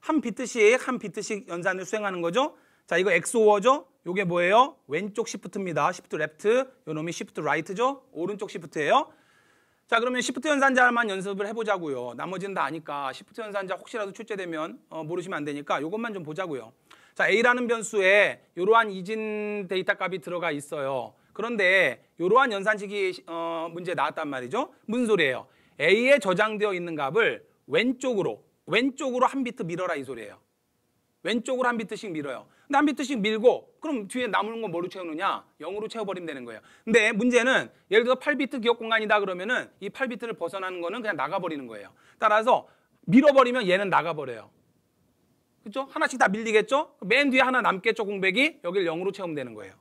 한 비트씩 한 비트씩 연산을 수행하는 거죠. 자, 이거 XOR죠. 요게 뭐예요? 왼쪽 시프트입니다. 시프트 레프트, 요 놈이 시프트 라이트죠. 오른쪽 시프트예요. 자 그러면 시프트 연산자만 연습을 해보자고요. 나머지는 다 아니까 시프트 연산자 혹시라도 출제되면 어, 모르시면 안 되니까 요것만좀 보자고요. 자, A라는 변수에 이러한 이진 데이터 값이 들어가 있어요. 그런데 이러한 연산식이 어, 문제 나왔단 말이죠. 무슨 소리예요? A에 저장되어 있는 값을 왼쪽으로 왼쪽으로 한 비트 밀어라 이 소리예요. 왼쪽으로 한 비트씩 밀어요. 근데 한 비트씩 밀고 그럼 뒤에 남은건 뭐로 채우느냐? 0으로 채워버리면 되는 거예요. 근데 문제는 예를 들어 8비트 기억 공간이다 그러면은 이 8비트를 벗어나는 거는 그냥 나가버리는 거예요. 따라서 밀어버리면 얘는 나가버려요. 그죠? 하나씩 다 밀리겠죠? 맨 뒤에 하나 남겠죠, 공백이? 여길 0으로 채우면되는 거예요.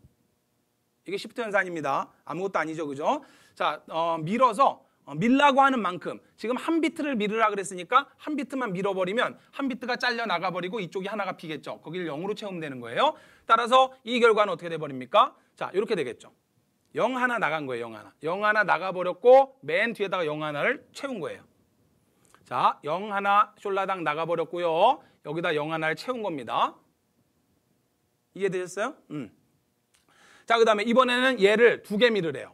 이게 시프트 연산입니다. 아무것도 아니죠, 그죠? 자, 어, 밀어서 어, 밀라고 하는 만큼 지금 한 비트를 밀으라 그랬으니까 한 비트만 밀어버리면 한 비트가 잘려 나가버리고 이쪽이 하나가 피겠죠. 거길 0으로 채우면되는 거예요. 따라서 이 결과는 어떻게 돼버립니까? 자, 이렇게 되겠죠. 0 하나 나간 거예요, 0 하나. 0 하나 나가버렸고 맨 뒤에다가 0 하나를 채운 거예요. 자, 0 하나 숄라당 나가버렸고요. 여기다 0 하나를 채운 겁니다. 이해되셨어요? 음. 자, 그 다음에 이번에는 얘를 두 개 밀으래요.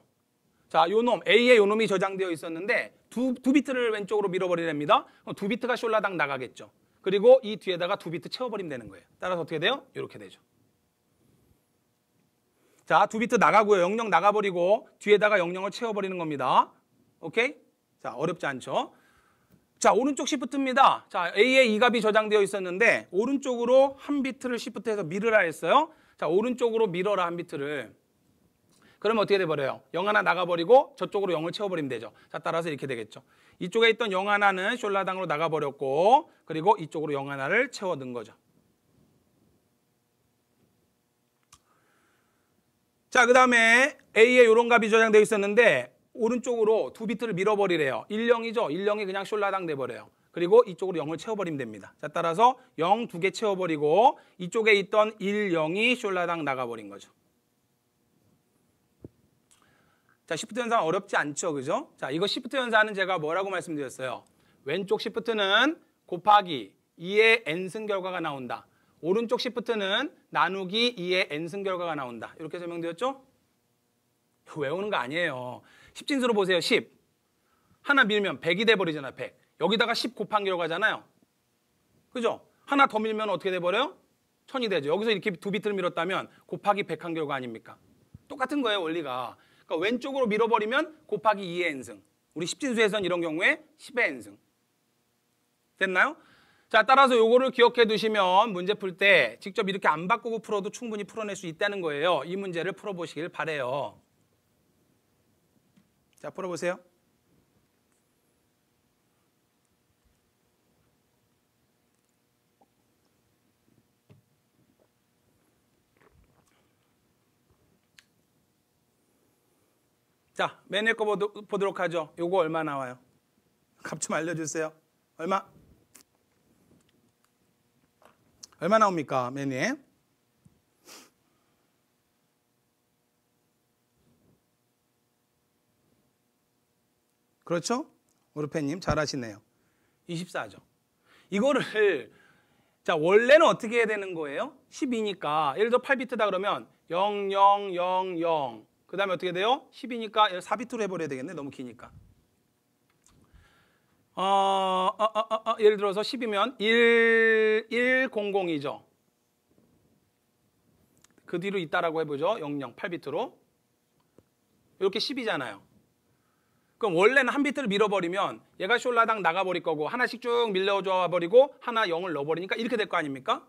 자, 요 놈, A에 요 놈이 저장되어 있었는데 두, 두 비트를 왼쪽으로 밀어버리랍니다. 그럼 두 비트가 숄라당 나가겠죠. 그리고 이 뒤에다가 두 비트 채워버리면 되는 거예요. 따라서 어떻게 돼요? 이렇게 되죠. 자, 두 비트 나가고요. 영영 나가버리고 뒤에다가 영영을 채워버리는 겁니다. 오케이? 자, 어렵지 않죠? 자, 오른쪽 시프트입니다. 자, A에 이값이 저장되어 있었는데 오른쪽으로 한 비트를 시프트해서 밀으라 했어요. 자, 오른쪽으로 밀어라 한 비트를. 그러면 어떻게 돼버려요? 0 하나 나가버리고 저쪽으로 0을 채워버리면 되죠. 자, 따라서 이렇게 되겠죠. 이쪽에 있던 0 하나는 숄라당으로 나가버렸고 그리고 이쪽으로 0 하나를 채워 넣은 거죠. 자, 그 다음에 A에 이런 값이 저장되어 있었는데 오른쪽으로 두 비트를 밀어버리래요. 1영이죠. 1영이 그냥 숄라당 내버려요. 그리고 이쪽으로 0을 채워버리면 됩니다. 자, 따라서 0 두 개 채워버리고 이쪽에 있던 1, 0이 숄라당 나가버린 거죠. 자, 시프트 연산 어렵지 않죠? 그죠? 자, 이거 시프트 연산은 제가 뭐라고 말씀드렸어요? 왼쪽 시프트는 곱하기 2의 n승 결과가 나온다. 오른쪽 시프트는 나누기 2의 n승 결과가 나온다. 이렇게 설명드렸죠? 그 외우는 거 아니에요. 십진수로 보세요. 10. 하나 밀면 100이 돼버리잖아요. 100. 여기다가 10 곱한기라고 하잖아요. 그죠? 하나 더 밀면 어떻게 돼버려요? 1000이 되죠. 여기서 이렇게 두 비트를 밀었다면 곱하기 100 한 결과 아닙니까? 똑같은 거예요. 원리가. 그러니까 왼쪽으로 밀어버리면 곱하기 2의 n승. 우리 십진수에선 이런 경우에 10의 n승. 됐나요? 자, 따라서 요거를 기억해 두시면 문제 풀 때 직접 이렇게 안 바꾸고 풀어도 충분히 풀어낼 수 있다는 거예요. 이 문제를 풀어보시길 바래요. 자, 풀어보세요. 자, 맨날 거 보도, 록 하죠. 요거 얼마 나와요? 값 좀 알려주세요. 얼마? 얼마 나옵니까, 맨날? 그렇죠? 오르페님 잘하시네요. 24죠. 이거를 자 원래는 어떻게 해야 되는 거예요? 1 2니까 예를 들어 8비트다 그러면 0, 0, 0, 0. 그 다음에 어떻게 돼요? 10이니까 4비트로 해버려야 되겠네. 너무 기니까. 어, 어, 어, 어, 어. 예를 들어서 10이면 1, 1, 0, 0이죠. 그 뒤로 있다라고 해보죠. 0, 0, 8비트로. 이렇게 10이잖아요. 그럼 원래는 한 비트를 밀어버리면 얘가 숄라당 나가버릴 거고 하나씩 쭉 밀려줘 버리고 하나 0을 넣어버리니까 이렇게 될 거 아닙니까?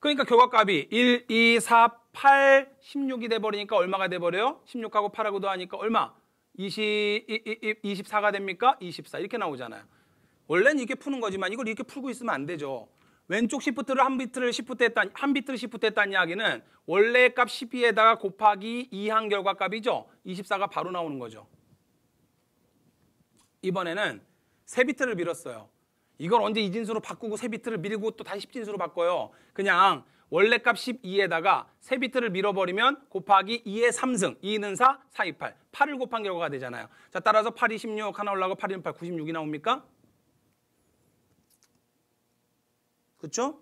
그러니까 교과값이 1, 2, 4, 8, 16이 돼버리니까 얼마가 돼버려요? 16하고 8하고 더하니까 얼마? 20, 24가 됩니까? 24 이렇게 나오잖아요. 원래는 이렇게 푸는 거지만 이걸 이렇게 풀고 있으면 안 되죠. 왼쪽 시프트를 한 비트를 시프트 했다, 한 비트를 시프트 했다는 이야기는 원래 값 12에다가 곱하기 2한 결과값이죠. 24가 바로 나오는 거죠. 이번에는 세 비트를 밀었어요. 이걸 언제 이진수로 바꾸고 세 비트를 밀고 또 다시 10진수로 바꿔요. 그냥 원래 값 12에다가 세 비트를 밀어버리면 곱하기 2의 3승, 2는 4, 4, 2, 8. 8을 곱한 결과가 되잖아요. 자, 따라서 8이 16 하나 올라가고 8, 2, 8, 96이 나옵니까? 그쵸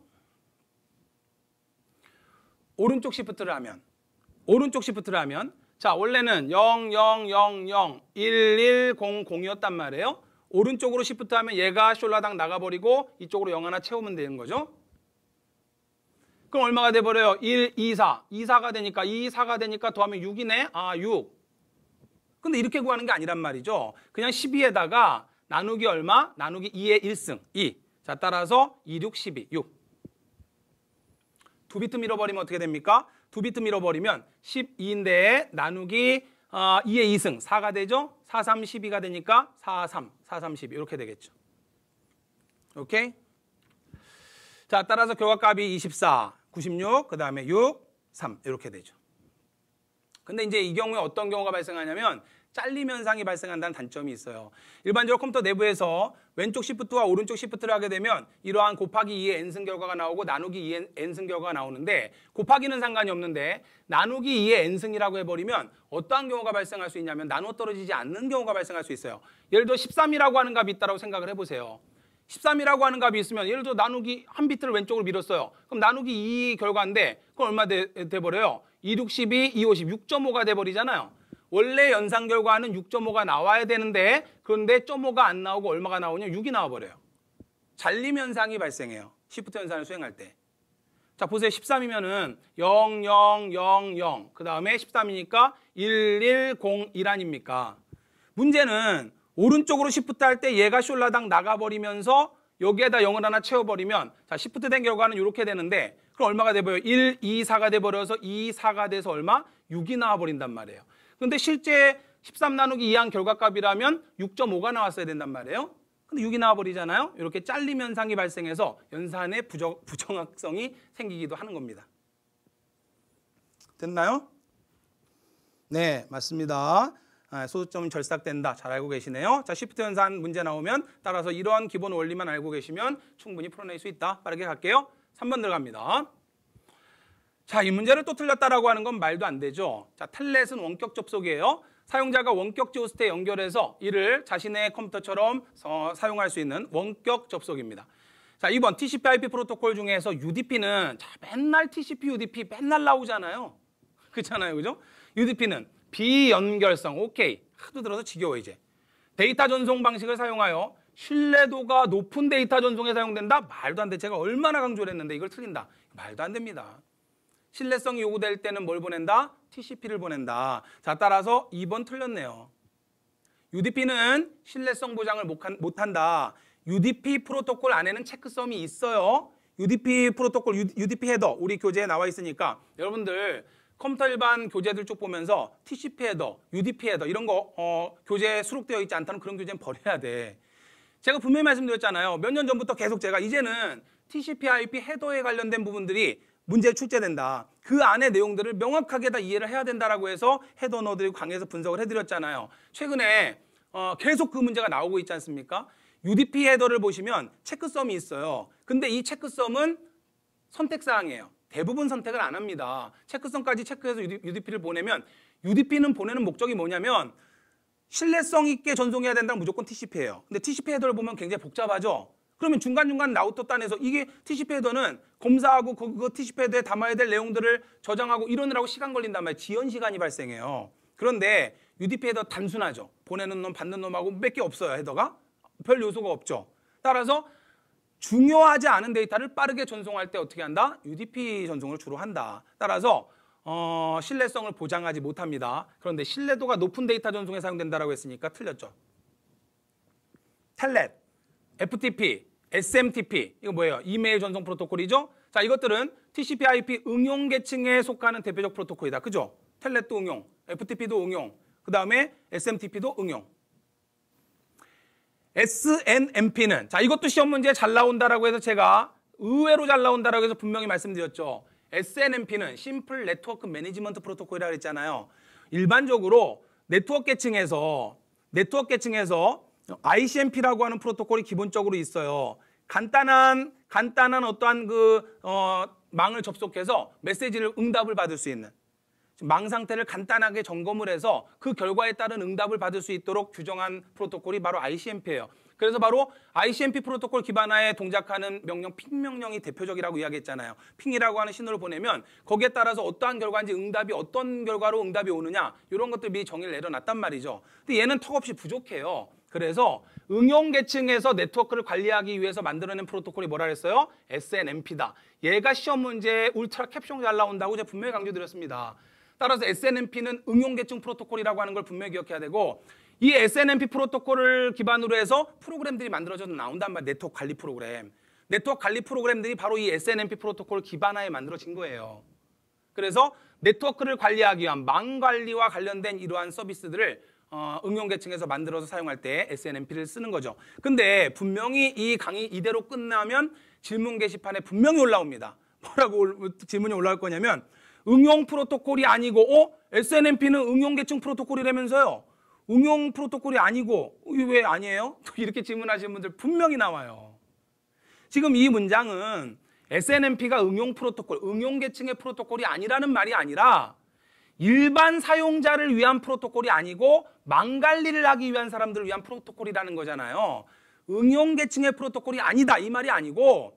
오른쪽 시프트를 하면 오른쪽 시프트를 하면 자, 원래는 0, 0, 0, 0, 1, 1, 0, 0이었단 말이에요. 오른쪽으로 시프트 하면 얘가 숄라당 나가버리고 이쪽으로 0 하나 채우면 되는 거죠. 그럼 얼마가 돼버려요? 1, 2, 4. 2, 4가 되니까 2, 4가 되니까 더하면 6이네? 아, 6. 근데 이렇게 구하는 게 아니란 말이죠. 그냥 12에다가 나누기 얼마? 나누기 2의 1승. 2. 자, 따라서 2, 6, 12. 6. 두 비트 밀어버리면 어떻게 됩니까? 두 비트 밀어버리면 12인데 나누기 어, 2의 2승 4가 되죠? 4, 3, 12가 되니까 4, 3, 4, 3, 12 이렇게 되겠죠. 오케이? 자, 따라서 교과값이 24, 96, 그 다음에 6, 3 이렇게 되죠. 근데 이제 이 경우에 어떤 경우가 발생하냐면 잘림 현상이 발생한다는 단점이 있어요. 일반적으로 컴퓨터 내부에서 왼쪽 시프트와 오른쪽 시프트를 하게 되면 이러한 곱하기 2의 n승 결과가 나오고 나누기 2의 n승 결과가 나오는데 곱하기는 상관이 없는데 나누기 2의 n승이라고 해버리면 어떠한 경우가 발생할 수 있냐면 나누어 떨어지지 않는 경우가 발생할 수 있어요. 예를 들어 13이라고 하는 값이 있다고 생각을 해보세요. 13이라고 하는 값이 있으면 예를 들어 나누기 한 비트를 왼쪽으로 밀었어요. 그럼 나누기 2 결과인데 그럼 얼마 돼, 버려요 2, 6, 2 2, 50, 6.5가 돼버리잖아요. 원래 연산 결과는 6.5가 나와야 되는데 그런데 0오가안 나오고 얼마가 나오냐? 6이 나와버려요. 잘림 현상이 발생해요. 시프트 연산을 수행할 때. 자, 보세요. 13이면은 0, 0, 0, 0. 그 다음에 13이니까 1, 1, 0, 1 아닙니까? 문제는 오른쪽으로 시프트 할때 얘가 숄라당 나가버리면서 여기에다 0을 하나 채워버리면 자 시프트 된 결과는 이렇게 되는데 그럼 얼마가 돼버려요? 1, 2, 4가 돼버려서 2, 4가 돼서 얼마? 6이 나와버린단 말이에요. 근데 실제 13 나누기 2항 결과값이라면 6.5가 나왔어야 된단 말이에요. 근데 6이 나와버리잖아요. 이렇게 잘림 현상이 발생해서 연산의 부정, 부정확성이 생기기도 하는 겁니다. 됐나요? 네, 맞습니다. 아, 소수점은 절삭된다. 잘 알고 계시네요. 자, 시프트 연산 문제 나오면 따라서 이러한 기본 원리만 알고 계시면 충분히 풀어낼 수 있다. 빠르게 갈게요. 3번 들어갑니다. 자, 이문제를또 틀렸다라고 하는 건 말도 안 되죠. 자, 텔넷은 원격 접속이에요. 사용자가 원격지 호스트에 연결해서 이를 자신의 컴퓨터처럼 어, 사용할 수 있는 원격 접속입니다. 자, 이번 TCP/IP 프로토콜 중에서 UDP는 자, 맨날 TCP, UDP 맨날 나오잖아요. 그렇잖아요, 그죠? UDP는 비연결성, 오케이. 하도 들어서 지겨워 이제. 데이터 전송 방식을 사용하여 신뢰도가 높은 데이터 전송에 사용된다? 말도 안 돼. 제가 얼마나 강조를 했는데 이걸 틀린다. 말도 안 됩니다. 신뢰성이 요구될 때는 뭘 보낸다? TCP를 보낸다. 자, 따라서 2번 틀렸네요. UDP는 신뢰성 보장을 못한다. UDP 프로토콜 안에는 체크섬이 있어요. UDP 프로토콜, UDP 헤더 우리 교재에 나와 있으니까 여러분들 컴퓨터 일반 교재들 쭉 보면서 TCP 헤더, UDP 헤더 이런 거 어, 교재에 수록되어 있지 않다는 그런 교재는 버려야 돼. 제가 분명히 말씀드렸잖아요. 몇 년 전부터 계속 제가 이제는 TCP IP 헤더에 관련된 부분들이 문제에 출제된다. 그 안의 내용들을 명확하게 다 이해를 해야 된다라고 해서 헤더너들이 강의에서 분석을 해드렸잖아요. 최근에 어, 계속 그 문제가 나오고 있지 않습니까? UDP 헤더를 보시면 체크썸이 있어요. 근데 이 체크썸은 선택사항이에요. 대부분 선택을 안 합니다. 체크썸까지 체크해서 UDP를 보내면 UDP는 보내는 목적이 뭐냐면 신뢰성 있게 전송해야 된다면 무조건 TCP예요. 근데 TCP 헤더를 보면 굉장히 복잡하죠. 그러면 중간중간 나우터 따내서 이게 t c p 패더는 검사하고 그, 그거 티시패드에 담아야 될 내용들을 저장하고 이러느라고 시간 걸린단 말이에요. 지연 시간이 발생해요. 그런데 UDP 헤더 단순하죠. 보내는 놈, 받는 놈하고 몇 개 없어요, 헤더가. 별 요소가 없죠. 따라서 중요하지 않은 데이터를 빠르게 전송할 때 어떻게 한다? UDP 전송을 주로 한다. 따라서 어, 신뢰성을 보장하지 못합니다. 그런데 신뢰도가 높은 데이터 전송에 사용된다라고 했으니까 틀렸죠. 텔렛, FTP, SMTP 이거 뭐예요? 이메일 전송 프로토콜이죠. 자 이것들은 TCP/IP 응용 계층에 속하는 대표적 프로토콜이다. 그죠? 텔넷도 응용, FTP도 응용, 그 다음에 SMTP도 응용. SNMP는 자 이것도 시험 문제에 잘 나온다라고 해서 제가 의외로 잘 나온다라고 해서 분명히 말씀드렸죠. SNMP는 심플 네트워크 매니지먼트 프로토콜이라고 했잖아요. 일반적으로 네트워크 계층에서 네트워크 계층에서 ICMP라고 하는 프로토콜이 기본적으로 있어요. 간단한 간단한 어떠한 그 어, 망을 접속해서 메시지를 응답을 받을 수 있는 망 상태를 간단하게 점검을 해서 그 결과에 따른 응답을 받을 수 있도록 규정한 프로토콜이 바로 ICMP예요. 그래서 바로 ICMP 프로토콜 기반하에 동작하는 명령 핑 명령이 대표적이라고 이야기했잖아요. 핑이라고 하는 신호를 보내면 거기에 따라서 어떠한 결과인지 응답이 어떤 결과로 응답이 오느냐 이런 것들 미리 정의를 내려놨단 말이죠. 근데 얘는 턱없이 부족해요. 그래서 응용 계층에서 네트워크를 관리하기 위해서 만들어낸 프로토콜이 뭐라 그랬어요? SNMP다. 얘가 시험 문제에 울트라 캡숑 잘 나온다고 제가 분명히 강조드렸습니다. 따라서 SNMP는 응용 계층 프로토콜이라고 하는 걸 분명히 기억해야 되고 이 SNMP 프로토콜을 기반으로 해서 프로그램들이 만들어져 나온단 말이에요. 네트워크 관리 프로그램. 네트워크 관리 프로그램들이 바로 이 SNMP 프로토콜 기반하에 만들어진 거예요. 그래서 네트워크를 관리하기 위한 망 관리와 관련된 이러한 서비스들을 어, 응용 계층에서 만들어서 사용할 때 SNMP를 쓰는 거죠. 근데 분명히 이 강의 이대로 끝나면 질문 게시판에 분명히 올라옵니다. 뭐라고 질문이 올라올 거냐면 응용 프로토콜이 아니고 어? SNMP는 응용 계층 프로토콜이라면서요. 응용 프로토콜이 아니고 어, 왜 아니에요? 이렇게 질문하시는 분들 분명히 나와요. 지금 이 문장은 SNMP가 응용 프로토콜, 응용 계층의 프로토콜이 아니라는 말이 아니라 일반 사용자를 위한 프로토콜이 아니고 망관리를 하기 위한 사람들을 위한 프로토콜이라는 거잖아요. 응용계층의 프로토콜이 아니다 이 말이 아니고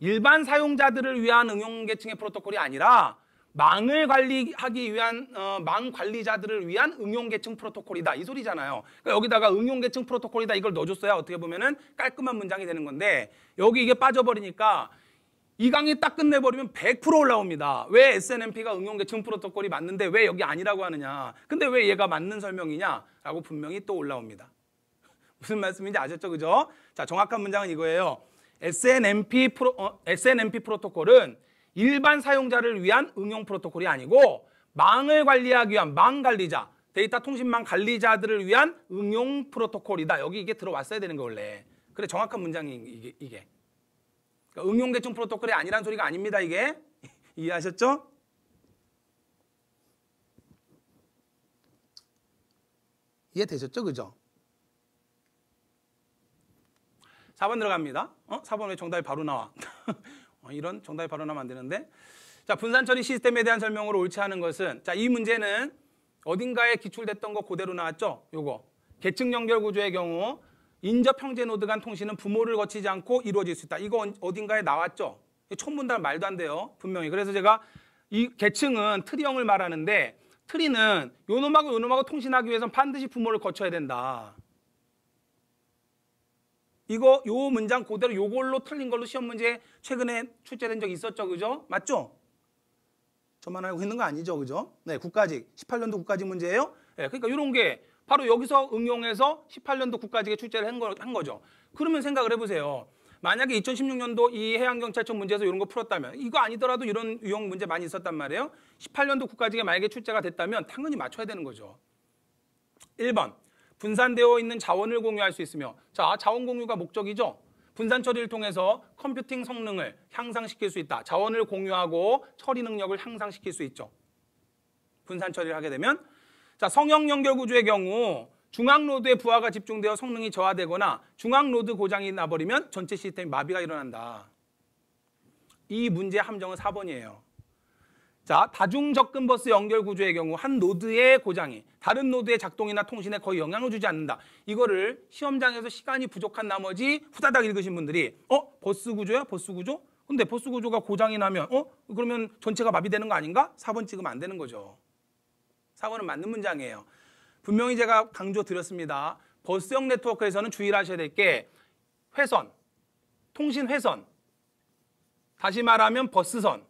일반 사용자들을 위한 응용계층의 프로토콜이 아니라 망을 관리하기 위한 어, 망 관리자들을 위한 응용계층 프로토콜이다 이 소리잖아요. 그러니까 여기다가 응용계층 프로토콜이다 이걸 넣어줬어야 어떻게 보면은 깔끔한 문장이 되는 건데 여기 이게 빠져버리니까 이 강의 딱 끝내버리면 100% 올라옵니다. 왜 SNMP가 응용계층 프로토콜이 맞는데 왜 여기 아니라고 하느냐. 근데 왜 얘가 맞는 설명이냐. 라고 분명히 또 올라옵니다. 무슨 말씀인지 아셨죠? 그죠? 자, 정확한 문장은 이거예요. SNMP, 프로, 어, SNMP 프로토콜은 일반 사용자를 위한 응용 프로토콜이 아니고 망을 관리하기 위한 망 관리자, 데이터 통신망 관리자들을 위한 응용 프로토콜이다. 여기 이게 들어왔어야 되는 거 원래. 그래 정확한 문장이 이게 이게. 그러니까 응용 대칭 프로토콜이 아니란 소리가 아닙니다. 이게 이해하셨죠? 이해되셨죠? 그죠? 4번 들어갑니다. 어? 4번 왜 정답이 바로 나와? 어, 이런 정답이 바로 나면 안 되는데. 자, 분산 처리 시스템에 대한 설명으로 옳지 않은 것은 자, 이 문제는 어딘가에 기출됐던 거 그대로 나왔죠? 요거. 계층 연결 구조의 경우 인접 형제 노드 간 통신은 부모를 거치지 않고 이루어질 수 있다. 이거 어딘가에 나왔죠? 천문달 말도 안 돼요. 분명히. 그래서 제가 이 계층은 트리형을 말하는데 트리는 요놈하고 요놈하고 통신하기 위해선 반드시 부모를 거쳐야 된다. 이거 요 문장 그대로 요걸로 틀린 걸로 시험 문제 최근에 출제된 적 있었죠. 그죠? 맞죠? 저만 알고 있는 거 아니죠. 그죠? 네, 국가직. 18년도 국가직 문제예요. 네, 그러니까 요런게 바로 여기서 응용해서 18년도 국가직에 출제를 한, 거, 한 거죠. 그러면 생각을 해보세요. 만약에 2016년도 이 해양경찰청 문제에서 이런 거 풀었다면 이거 아니더라도 이런 유형 문제 많이 있었단 말이에요. 18년도 국가직에 만약에 출제가 됐다면 당연히 맞춰야 되는 거죠. 1번 분산되어 있는 자원을 공유할 수 있으며 자 자원 공유가 목적이죠. 분산 처리를 통해서 컴퓨팅 성능을 향상시킬 수 있다. 자원을 공유하고 처리 능력을 향상시킬 수 있죠. 분산 처리를 하게 되면 자, 성형 연결 구조의 경우 중앙 노드의 부하가 집중되어 성능이 저하되거나 중앙 노드 고장이 나버리면 전체 시스템 마비가 일어난다. 이 문제 함정은 4번이에요. 자, 다중 접근 버스 연결 구조의 경우 한 노드의 고장이 다른 노드의 작동이나 통신에 거의 영향을 주지 않는다. 이거를 시험장에서 시간이 부족한 나머지 후다닥 읽으신 분들이 어? 버스 구조야? 버스 구조? 근데 버스 구조가 고장이 나면 어? 그러면 전체가 마비되는 거 아닌가? 4번 찍으면 안 되는 거죠. 사고는 맞는 문장이에요. 분명히 제가 강조드렸습니다. 버스형 네트워크에서는 주의 하셔야 될 게 회선, 통신 회선, 다시 말하면 버스선.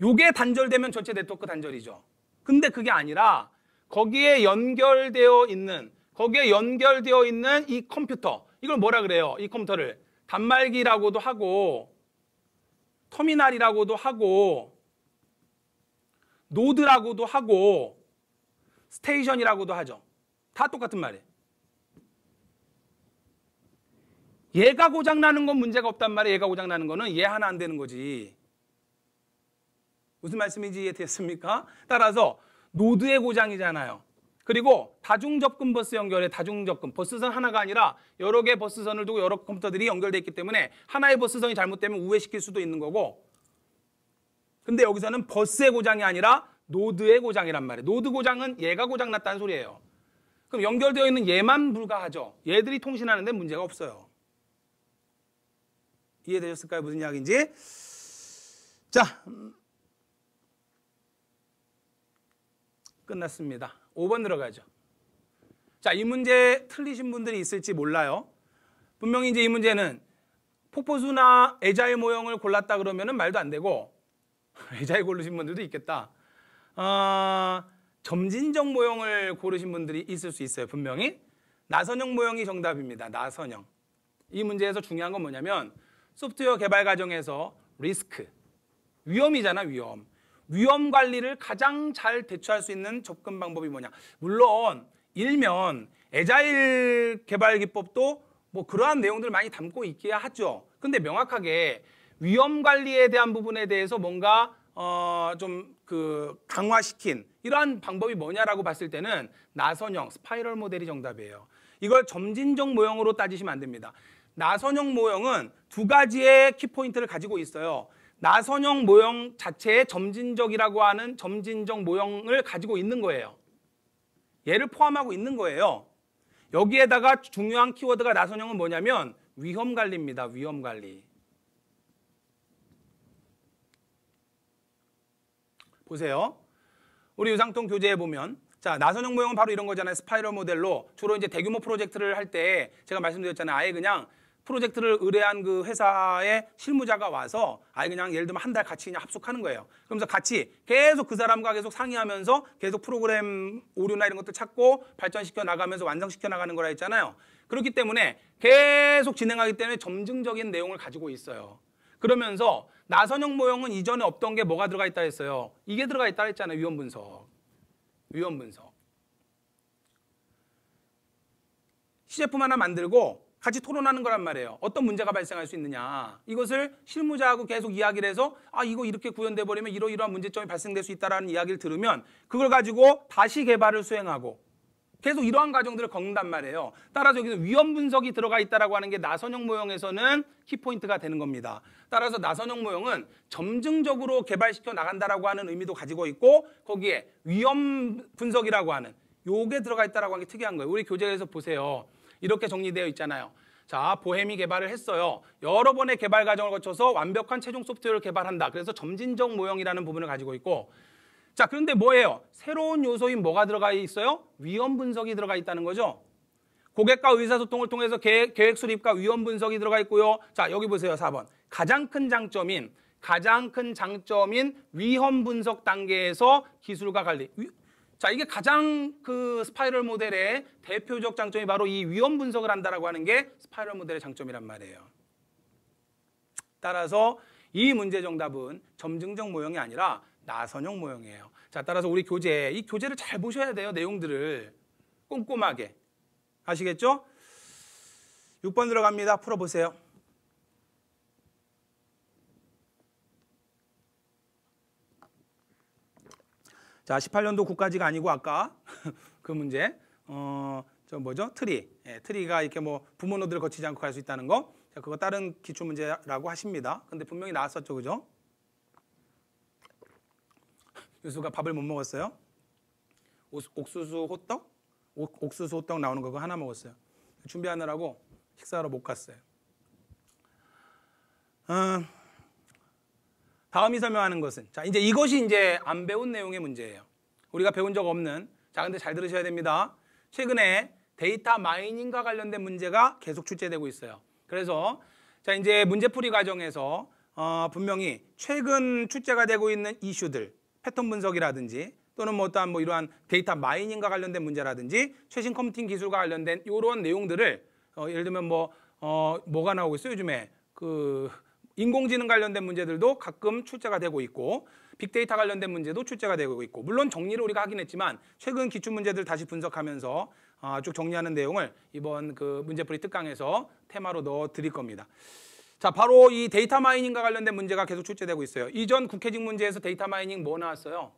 요게 단절되면 전체 네트워크 단절이죠. 근데 그게 아니라 거기에 연결되어 있는 거기에 연결되어 있는 이 컴퓨터 이걸 뭐라 그래요? 이 컴퓨터를 단말기라고도 하고 터미널이라고도 하고 노드라고도 하고 스테이션이라고도 하죠. 다 똑같은 말이에요. 얘가 고장나는 건 문제가 없단 말이에요. 얘가 고장나는 거는 얘 하나 안 되는 거지. 무슨 말씀인지 이해됐습니까? 따라서 노드의 고장이잖아요. 그리고 다중접근 버스 연결에 다중접근 버스선 하나가 아니라 여러 개의 버스선을 두고 여러 컴퓨터들이 연결돼 있기 때문에 하나의 버스선이 잘못되면 우회시킬 수도 있는 거고 근데 여기서는 버스의 고장이 아니라 노드의 고장이란 말이에요. 노드 고장은 얘가 고장 났다는 소리예요. 그럼 연결되어 있는 얘만 불가하죠. 얘들이 통신하는데 문제가 없어요. 이해되셨을까요? 무슨 이야기인지? 자, 음, 끝났습니다. 5번 들어가죠. 자, 이 문제 틀리신 분들이 있을지 몰라요. 분명히 이제 이 문제는 폭포수나 애자의 모형을 골랐다 그러면은 말도 안 되고 여자에 고르신 분들도 있겠다. 아, 점진적 모형을 고르신 분들이 있을 수 있어요. 분명히 나선형 모형이 정답입니다. 나선형. 이 문제에서 중요한 건 뭐냐면 소프트웨어 개발 과정에서 리스크, 위험이잖아 위험. 위험 관리를 가장 잘 대처할 수 있는 접근 방법이 뭐냐. 물론 일면 에자일 개발 기법도 뭐 그러한 내용들을 많이 담고 있기야 하죠. 근데 명확하게 위험 관리에 대한 부분에 대해서 뭔가 어, 좀 그 강화시킨 이러한 방법이 뭐냐라고 봤을 때는 나선형 스파이럴 모델이 정답이에요. 이걸 점진적 모형으로 따지시면 안 됩니다. 나선형 모형은 두 가지의 키포인트를 가지고 있어요. 나선형 모형 자체의 점진적이라고 하는 점진적 모형을 가지고 있는 거예요. 얘를 포함하고 있는 거예요. 여기에다가 중요한 키워드가 나선형은 뭐냐면 위험관리입니다. 위험관리. 보세요. 우리 유상통 교재에 보면 자 나선형 모형은 바로 이런 거잖아요. 스파이럴 모델로 주로 이제 대규모 프로젝트를 할 때 제가 말씀드렸잖아요. 아예 그냥 프로젝트를 의뢰한 그 회사의 실무자가 와서 아예 그냥 예를 들면 한 달 같이 그냥 합숙하는 거예요. 그러면서 같이 계속 그 사람과 계속 상의하면서 계속 프로그램 오류나 이런 것도 찾고 발전시켜 나가면서 완성시켜 나가는 거라 했잖아요. 그렇기 때문에 계속 진행하기 때문에 점증적인 내용을 가지고 있어요. 그러면서 나선형 모형은 이전에 없던 게 뭐가 들어가 있다 했어요. 이게 들어가 있다 했잖아요. 위험 분석. 위험 분석. 시제품 하나 만들고 같이 토론하는 거란 말이에요. 어떤 문제가 발생할 수 있느냐. 이것을 실무자하고 계속 이야기를 해서 아 이거 이렇게 구현돼 버리면 이러이러한 문제점이 발생될 수 있다라는 이야기를 들으면 그걸 가지고 다시 개발을 수행하고 계속 이러한 과정들을 걷는단 말이에요. 따라서 여기서 위험 분석이 들어가 있다라고 하는 게 나선형 모형에서는 키포인트가 되는 겁니다. 따라서 나선형 모형은 점증적으로 개발시켜 나간다라고 하는 의미도 가지고 있고 거기에 위험 분석이라고 하는 요게 들어가 있다라고 하는 게 특이한 거예요. 우리 교재에서 보세요. 이렇게 정리되어 있잖아요. 자, 보헤미 개발을 했어요. 여러 번의 개발 과정을 거쳐서 완벽한 최종 소프트웨어를 개발한다. 그래서 점진적 모형이라는 부분을 가지고 있고 자, 그런데 뭐예요? 새로운 요소인 뭐가 들어가 있어요? 위험 분석이 들어가 있다는 거죠. 고객과 의사소통을 통해서 계획, 계획 수립과 위험 분석이 들어가 있고요. 자, 여기 보세요. 4번. 가장 큰 장점인 가장 큰 장점인 위험 분석 단계에서 기술과 관리. 자, 이게 가장 그 스파이럴 모델의 대표적 장점이 바로 이 위험 분석을 한다라고 하는 게 스파이럴 모델의 장점이란 말이에요. 따라서 이 문제 정답은 점증적 모형이 아니라 나선형 모형이에요. 자, 따라서 우리 교재, 이 교재를 잘 보셔야 돼요. 내용들을. 꼼꼼하게. 아시겠죠? 6번 들어갑니다. 풀어보세요. 자, 18년도 국까지가 아니고 아까 그 문제. 어, 저 뭐죠? 트리. 예, 트리가 이렇게 뭐 부모노드를 거치지 않고 갈 수 있다는 거. 자, 그거 다른 기출 문제라고 하십니다. 근데 분명히 나왔었죠. 그죠? 유수가 밥을 못 먹었어요. 옥수수 호떡? 옥수수 호떡 나오는 거 하나 먹었어요. 준비하느라고 식사하러 못 갔어요. 어, 다음이 설명하는 것은 자 이제 이것이 이제 안 배운 내용의 문제예요. 우리가 배운 적 없는 자 근데 잘 들으셔야 됩니다. 최근에 데이터 마이닝과 관련된 문제가 계속 출제되고 있어요. 그래서 자 이제 문제풀이 과정에서 어, 분명히 최근 출제가 되고 있는 이슈들 패턴 분석이라든지 또는 뭐 어떠한 뭐 이러한 데이터 마이닝과 관련된 문제라든지 최신 컴퓨팅 기술과 관련된 이런 내용들을 어, 예를 들면 뭐 어, 뭐가 나오고 있어요 요즘에 그 인공지능 관련된 문제들도 가끔 출제가 되고 있고 빅데이터 관련된 문제도 출제가 되고 있고 물론 정리를 우리가 하긴 했지만 최근 기출 문제들 다시 분석하면서 쭉 정리하는 내용을 이번 그 문제풀이 특강에서 테마로 넣어 드릴 겁니다. 자, 바로 이 데이터 마이닝과 관련된 문제가 계속 출제되고 있어요. 이전 국회직 문제에서 데이터 마이닝 뭐 나왔어요?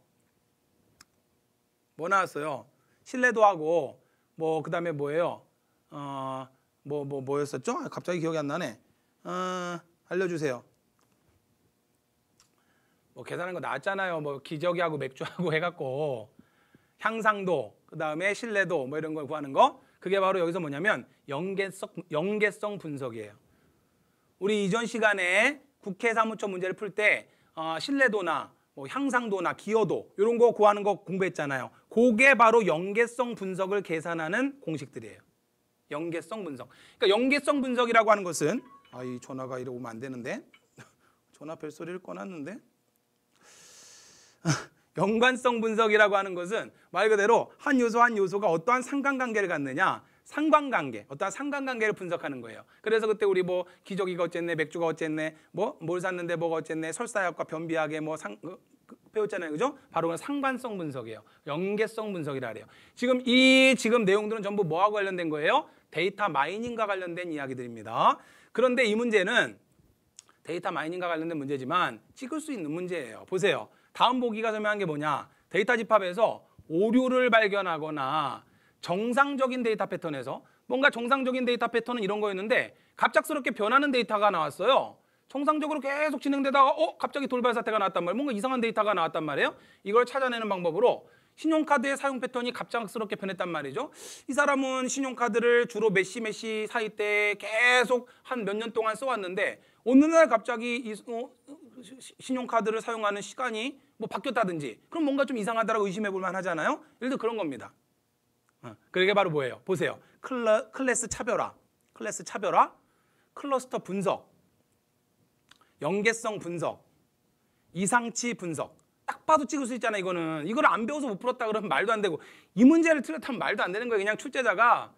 뭐 나왔어요? 신뢰도 하고 뭐 그다음에 뭐예요? 어, 뭐, 뭐, 뭐였었죠? 아, 갑자기 기억이 안 나네. 어, 알려주세요. 뭐 계산한 거 나왔잖아요. 뭐 기저귀하고 맥주하고 해갖고 향상도, 그 다음에 신뢰도 뭐 이런 걸 구하는 거. 그게 바로 여기서 뭐냐면 연계성, 연계성 분석이에요. 우리 이전 시간에 국회 사무처 문제를 풀 때 어, 신뢰도나 뭐 향상도나 기여도 이런 거 구하는 거 공부했잖아요. 그게 바로 연계성 분석을 계산하는 공식들이에요. 연계성 분석. 그러니까 연계성 분석이라고 하는 것은 아이 전화가 이러고 오면 안 되는데 전화 벨소리를 꺼놨는데 연관성 분석이라고 하는 것은 말 그대로 한 요소 한 요소가 어떠한 상관관계를 갖느냐 상관관계, 어떤 상관관계를 분석하는 거예요. 그래서 그때 우리 뭐 기저귀가 어쨌네, 맥주가 어쨌네, 뭐 뭘 샀는데 뭐가 어쨌네, 설사약과 변비약에 뭐 상, 그, 그, 배웠잖아요. 그죠? 바로 그 상관성 분석이에요. 연계성 분석이라 그래요. 지금 이 지금 내용들은 전부 뭐하고 관련된 거예요? 데이터 마이닝과 관련된 이야기들입니다. 그런데 이 문제는 데이터 마이닝과 관련된 문제지만 찍을 수 있는 문제예요. 보세요. 다음 보기가 설명한 게 뭐냐? 데이터 집합에서 오류를 발견하거나 정상적인 데이터 패턴에서 뭔가 정상적인 데이터 패턴은 이런 거였는데 갑작스럽게 변하는 데이터가 나왔어요. 정상적으로 계속 진행되다가 어 갑자기 돌발 사태가 나왔단 말이에요. 뭔가 이상한 데이터가 나왔단 말이에요. 이걸 찾아내는 방법으로 신용카드의 사용 패턴이 갑작스럽게 변했단 말이죠. 이 사람은 신용카드를 주로 몇시 몇시 사이 때 계속 한 몇 년 동안 써왔는데 어느 날 갑자기 이, 어, 신용카드를 사용하는 시간이 뭐 바뀌었다든지 그럼 뭔가 좀 이상하다라고 의심해 볼 만하잖아요. 예를 들어 그런 겁니다. 어, 그게 바로 뭐예요? 보세요. 클러, 클래스 차별화, 클래스 차별화, 클러스터 분석, 연계성 분석, 이상치 분석. 딱 봐도 찍을 수 있잖아, 이거는. 이걸 안 배워서 못 풀었다 그러면 말도 안 되고 이 문제를 틀렸다면 말도 안 되는 거예요. 그냥 출제자가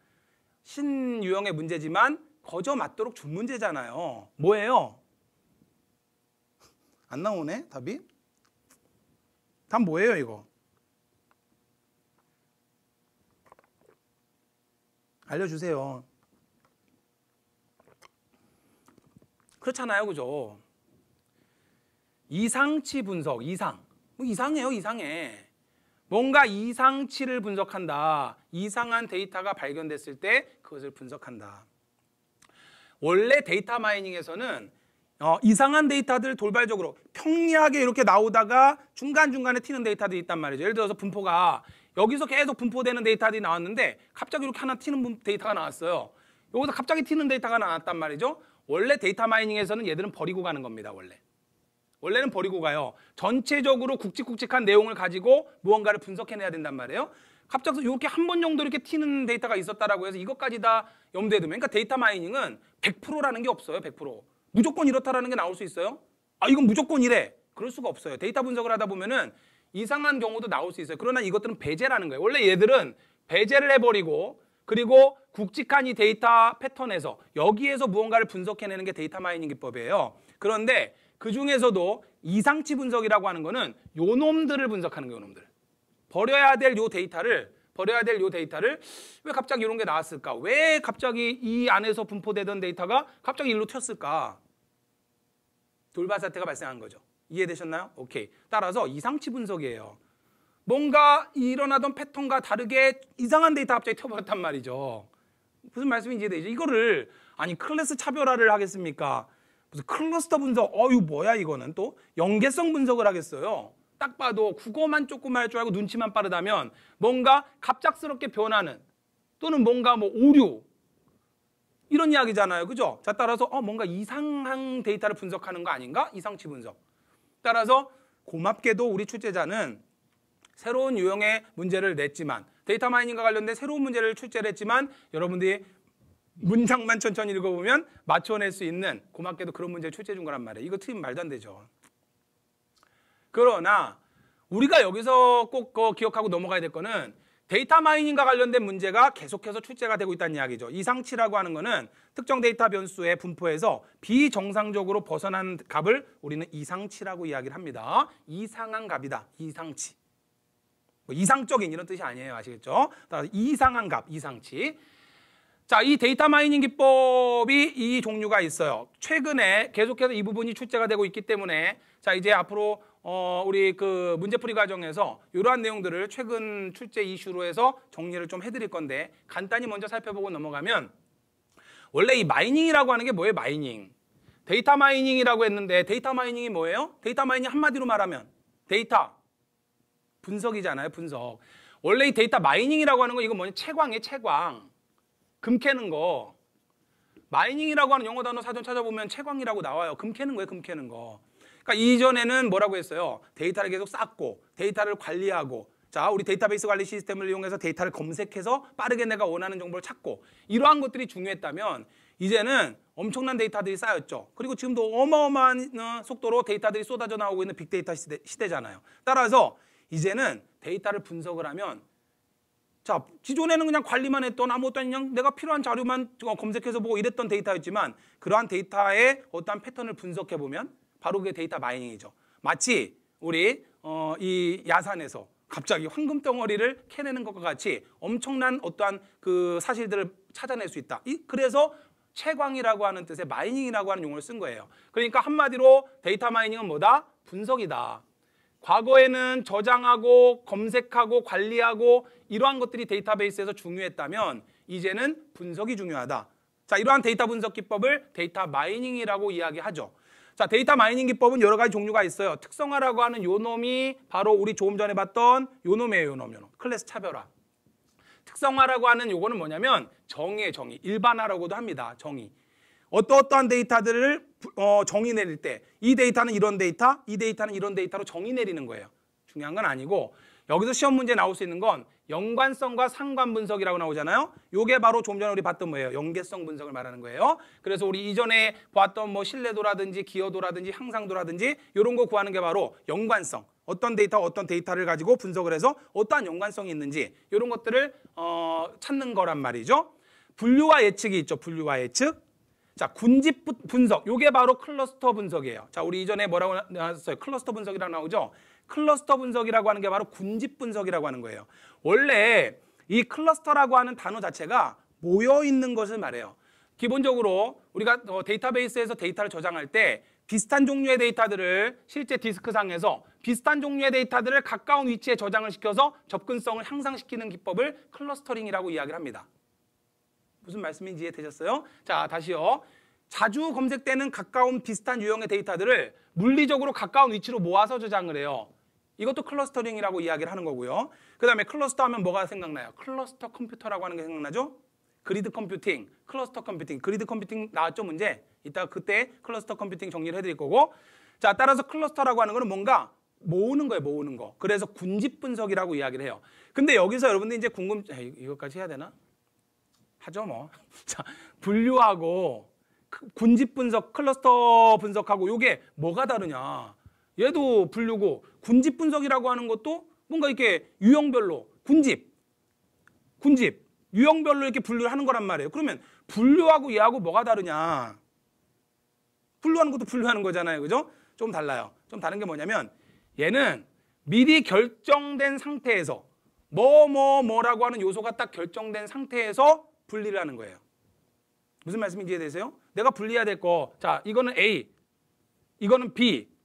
신유형의 문제지만 거저 맞도록 준 문제잖아요. 뭐예요? 안 나오네, 답이? 답 뭐예요, 이거? 알려주세요. 그렇잖아요, 그죠? 이상치 분석, 이상. 뭐 이상해요, 이상해. 뭔가 이상치를 분석한다. 이상한 데이터가 발견됐을 때 그것을 분석한다. 원래 데이터 마이닝에서는 어, 이상한 데이터들 돌발적으로 평리하게 이렇게 나오다가 중간중간에 튀는 데이터들이 있단 말이죠. 예를 들어서 분포가 여기서 계속 분포되는 데이터들이 나왔는데 갑자기 이렇게 하나 튀는 데이터가 나왔어요. 여기서 갑자기 튀는 데이터가 나왔단 말이죠. 원래 데이터 마이닝에서는 얘들은 버리고 가는 겁니다. 원래. 원래는 버리고 가요. 전체적으로 굵직굵직한 내용을 가지고 무언가를 분석해내야 된단 말이에요. 갑자기 이렇게 한 번 정도 이렇게 튀는 데이터가 있었다라고 해서 이것까지 다 염두에 두면 그러니까 데이터 마이닝은 100%라는 게 없어요. 100%. 무조건 이렇다라는 게 나올 수 있어요? 아, 이건 무조건 이래. 그럴 수가 없어요. 데이터 분석을 하다 보면은 이상한 경우도 나올 수 있어요. 그러나 이것들은 배제라는 거예요. 원래 얘들은 배제를 해버리고 그리고 굵직한 이 데이터 패턴에서 여기에서 무언가를 분석해내는 게 데이터 마이닝 기법이에요. 그런데 그 중에서도 이상치 분석이라고 하는 거는 요 놈들을 분석하는 거예요, 놈들. 버려야 될 요 데이터를 버려야 될 요 데이터를 왜 갑자기 이런 게 나왔을까? 왜 갑자기 이 안에서 분포되던 데이터가 갑자기 일로 튀었을까? 돌발 사태가 발생한 거죠. 이해되셨나요? 오케이. 따라서 이상치 분석이에요. 뭔가 일어나던 패턴과 다르게 이상한 데이터 갑자기 튀어버렸단 말이죠. 무슨 말씀인지 이해되죠? 이거를 아니 클래스 차별화를 하겠습니까? 무슨 클러스터 분석, 어유 뭐야 이거는 또 연계성 분석을 하겠어요. 딱 봐도 국어만 조금 할줄 알고 눈치만 빠르다면 뭔가 갑작스럽게 변하는 또는 뭔가 뭐 오류 이런 이야기잖아요. 그죠? 자 따라서 어 뭔가 이상한 데이터를 분석하는 거 아닌가? 이상치 분석. 따라서 고맙게도 우리 출제자는 새로운 유형의 문제를 냈지만 데이터 마이닝과 관련된 새로운 문제를 출제를 했지만 여러분들이 문장만 천천히 읽어보면 맞춰낼 수 있는 고맙게도 그런 문제를 출제해 준 거란 말이에요. 이거 틀린 말도 안 되죠. 그러나 우리가 여기서 꼭 그 기억하고 넘어가야 될 거는 데이터 마이닝과 관련된 문제가 계속해서 출제가 되고 있다는 이야기죠. 이상치라고 하는 것은 특정 데이터 변수의 분포에서 비정상적으로 벗어난 값을 우리는 이상치라고 이야기를 합니다. 이상한 값이다. 이상치. 뭐 이상적인 이런 뜻이 아니에요. 아시겠죠? 따라서 이상한 값, 이상치. 자, 이 데이터 마이닝 기법이 이 종류가 있어요. 최근에 계속해서 이 부분이 출제가 되고 있기 때문에 자, 이제 앞으로 어, 우리 그 문제풀이 과정에서 이러한 내용들을 최근 출제 이슈로 해서 정리를 좀 해드릴 건데 간단히 먼저 살펴보고 넘어가면 원래 이 마이닝이라고 하는 게 뭐예요? 마이닝. 데이터 마이닝이라고 했는데 데이터 마이닝이 뭐예요? 데이터 마이닝 한마디로 말하면 데이터 분석이잖아요. 분석. 원래 이 데이터 마이닝이라고 하는 거 이거 뭐냐? 채광이에요. 채광. 금 캐는 거. 마이닝이라고 하는 영어 단어 사전 찾아보면 채광이라고 나와요. 금 캐는 거예요. 금 캐는 거. 그러니까 이전에는 뭐라고 했어요? 데이터를 계속 쌓고 데이터를 관리하고 자, 우리 데이터베이스 관리 시스템을 이용해서 데이터를 검색해서 빠르게 내가 원하는 정보를 찾고 이러한 것들이 중요했다면 이제는 엄청난 데이터들이 쌓였죠. 그리고 지금도 어마어마한 어, 속도로 데이터들이 쏟아져 나오고 있는 빅데이터 시대, 잖아요 따라서 이제는 데이터를 분석을 하면 자, 기존에는 그냥 관리만 했던 아무것도 아닌 그냥 내가 필요한 자료만 검색해서 보고 이랬던 데이터였지만 그러한 데이터의 어떠한 패턴을 분석해보면 바로 그게 데이터 마이닝이죠. 마치 우리 어, 이 야산에서 갑자기 황금 덩어리를 캐내는 것과 같이 엄청난 어떠한 그 사실들을 찾아낼 수 있다. 이, 그래서 채광이라고 하는 뜻의 마이닝이라고 하는 용어를 쓴 거예요. 그러니까 한마디로 데이터 마이닝은 뭐다? 분석이다. 과거에는 저장하고 검색하고 관리하고 이러한 것들이 데이터베이스에서 중요했다면 이제는 분석이 중요하다. 자, 이러한 데이터 분석 기법을 데이터 마이닝이라고 이야기하죠. 자, 데이터 마이닝 기법은 여러 가지 종류가 있어요. 특성화라고 하는 요놈이 바로 우리 조금 전에 봤던 요놈이에요, 요놈, 요놈. 클래스 차별화. 특성화라고 하는 요거는 뭐냐면 정의의 정의, 일반화라고도 합니다. 정의. 어떠어떠한 데이터들을 어, 정의 내릴 때 이 데이터는 이런 데이터, 이 데이터는 이런 데이터로 정의 내리는 거예요. 중요한 건 아니고 여기서 시험 문제 나올 수 있는 건 연관성과 상관 분석이라고 나오잖아요. 요게 바로 좀 전에 우리 봤던 뭐예요? 연계성 분석을 말하는 거예요. 그래서 우리 이전에 봤던뭐 신뢰도라든지 기여도라든지 향상도라든지 이런 거 구하는 게 바로 연관성. 어떤 데이터 어떤 데이터를 가지고 분석을 해서 어떠한 연관성이 있는지 이런 것들을 어, 찾는 거란 말이죠. 분류와 예측이 있죠. 분류와 예측. 자, 군집 분석. 요게 바로 클러스터 분석이에요. 자, 우리 이전에 뭐라고 나왔어요? 클러스터 분석이라고 나오죠. 클러스터 분석이라고 하는 게 바로 군집 분석이라고 하는 거예요. 원래 이 클러스터라고 하는 단어 자체가 모여 있는 것을 말해요. 기본적으로 우리가 어, 데이터베이스에서 데이터를 저장할 때 비슷한 종류의 데이터들을 실제 디스크상에서 비슷한 종류의 데이터들을 가까운 위치에 저장을 시켜서 접근성을 향상시키는 기법을 클러스터링이라고 이야기를 합니다. 무슨 말씀인지 이해되셨어요? 자, 다시요. 자주 검색되는 가까운 비슷한 유형의 데이터들을 물리적으로 가까운 위치로 모아서 저장을 해요. 이것도 클러스터링이라고 이야기를 하는 거고요. 그 다음에 클러스터 하면 뭐가 생각나요? 클러스터 컴퓨터라고 하는 게 생각나죠? 그리드 컴퓨팅, 클러스터 컴퓨팅, 그리드 컴퓨팅 나왔죠 문제? 이따 그때 클러스터 컴퓨팅 정리를 해드릴 거고 자 따라서 클러스터라고 하는 거는 뭔가 모으는 거예요 모으는 거 그래서 군집 분석이라고 이야기를 해요 근데 여기서 여러분들 이제 궁금 에이, 이것까지 해야 되나? 하죠 뭐. 자, 분류하고 군집 분석, 클러스터 분석하고 요게 뭐가 다르냐? 얘도 분류고 군집 분석이라고 하는 것도 뭔가 이렇게 유형별로 군집, 군집 유형별로 이렇게 분류를 하는 거란 말이에요. 그러면 분류하고 얘하고 뭐가 다르냐? 분류하는 것도 분류하는 거잖아요. 그죠? 좀 달라요. 좀 다른 게 뭐냐면 얘는 미리 결정된 상태에서 뭐 뭐 뭐, 뭐라고 하는 요소가 딱 결정된 상태에서 분리를 하는 거예요. 무슨 말씀인지 이해되세요? 내가 분리해야 될 거. 자, 이거는 A. 이거는 B.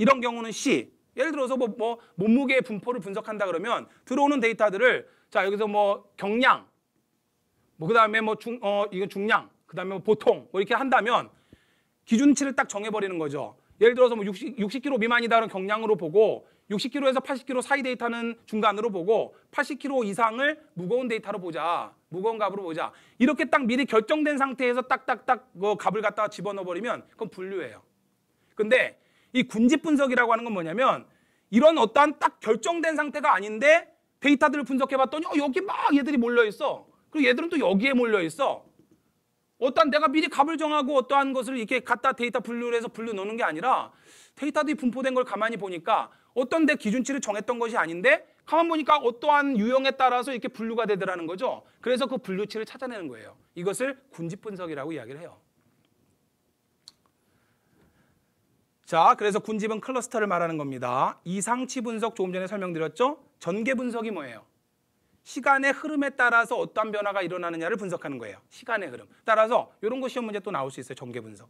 이런 경우는 C. 예를 들어서 뭐, 뭐몸무게 분포를 분석한다 그러면 들어오는 데이터들을 자 여기서 뭐 경량, 뭐 그다음에 뭐 중 어 이거 중량, 그다음에 뭐 보통 뭐 이렇게 한다면 기준치를 딱 정해버리는 거죠. 예를 들어서 뭐 60, 60kg 미만이다 그런 경량으로 보고 60kg에서 80kg 사이 데이터는 중간으로 보고 80kg 이상을 무거운 데이터로 보자. 무거운 값으로 보자. 이렇게 딱 미리 결정된 상태에서 딱딱딱 그 값을 갖다가 집어넣어 버리면 그건 분류예요. 근데 이 군집 분석이라고 하는 건 뭐냐면 이런 어떠한 딱 결정된 상태가 아닌데 데이터들을 분석해 봤더니 어, 여기 막 얘들이 몰려 있어. 그리고 얘들은 또 여기에 몰려 있어. 어떠한 내가 미리 값을 정하고 어떠한 것을 이렇게 갖다 데이터 분류를 해서 분류 넣는 게 아니라 데이터들이 분포된 걸 가만히 보니까 어떤 내 기준치를 정했던 것이 아닌데 가만 보니까 어떠한 유형에 따라서 이렇게 분류가 되더라는 거죠. 그래서 그 분류치를 찾아내는 거예요. 이것을 군집 분석이라고 이야기를 해요. 자, 그래서 군집은 클러스터를 말하는 겁니다. 이상치 분석 조금 전에 설명드렸죠? 전개 분석이 뭐예요? 시간의 흐름에 따라서 어떠한 변화가 일어나느냐를 분석하는 거예요. 시간의 흐름. 따라서 이런 거 시험 문제 또 나올 수 있어요. 전개 분석.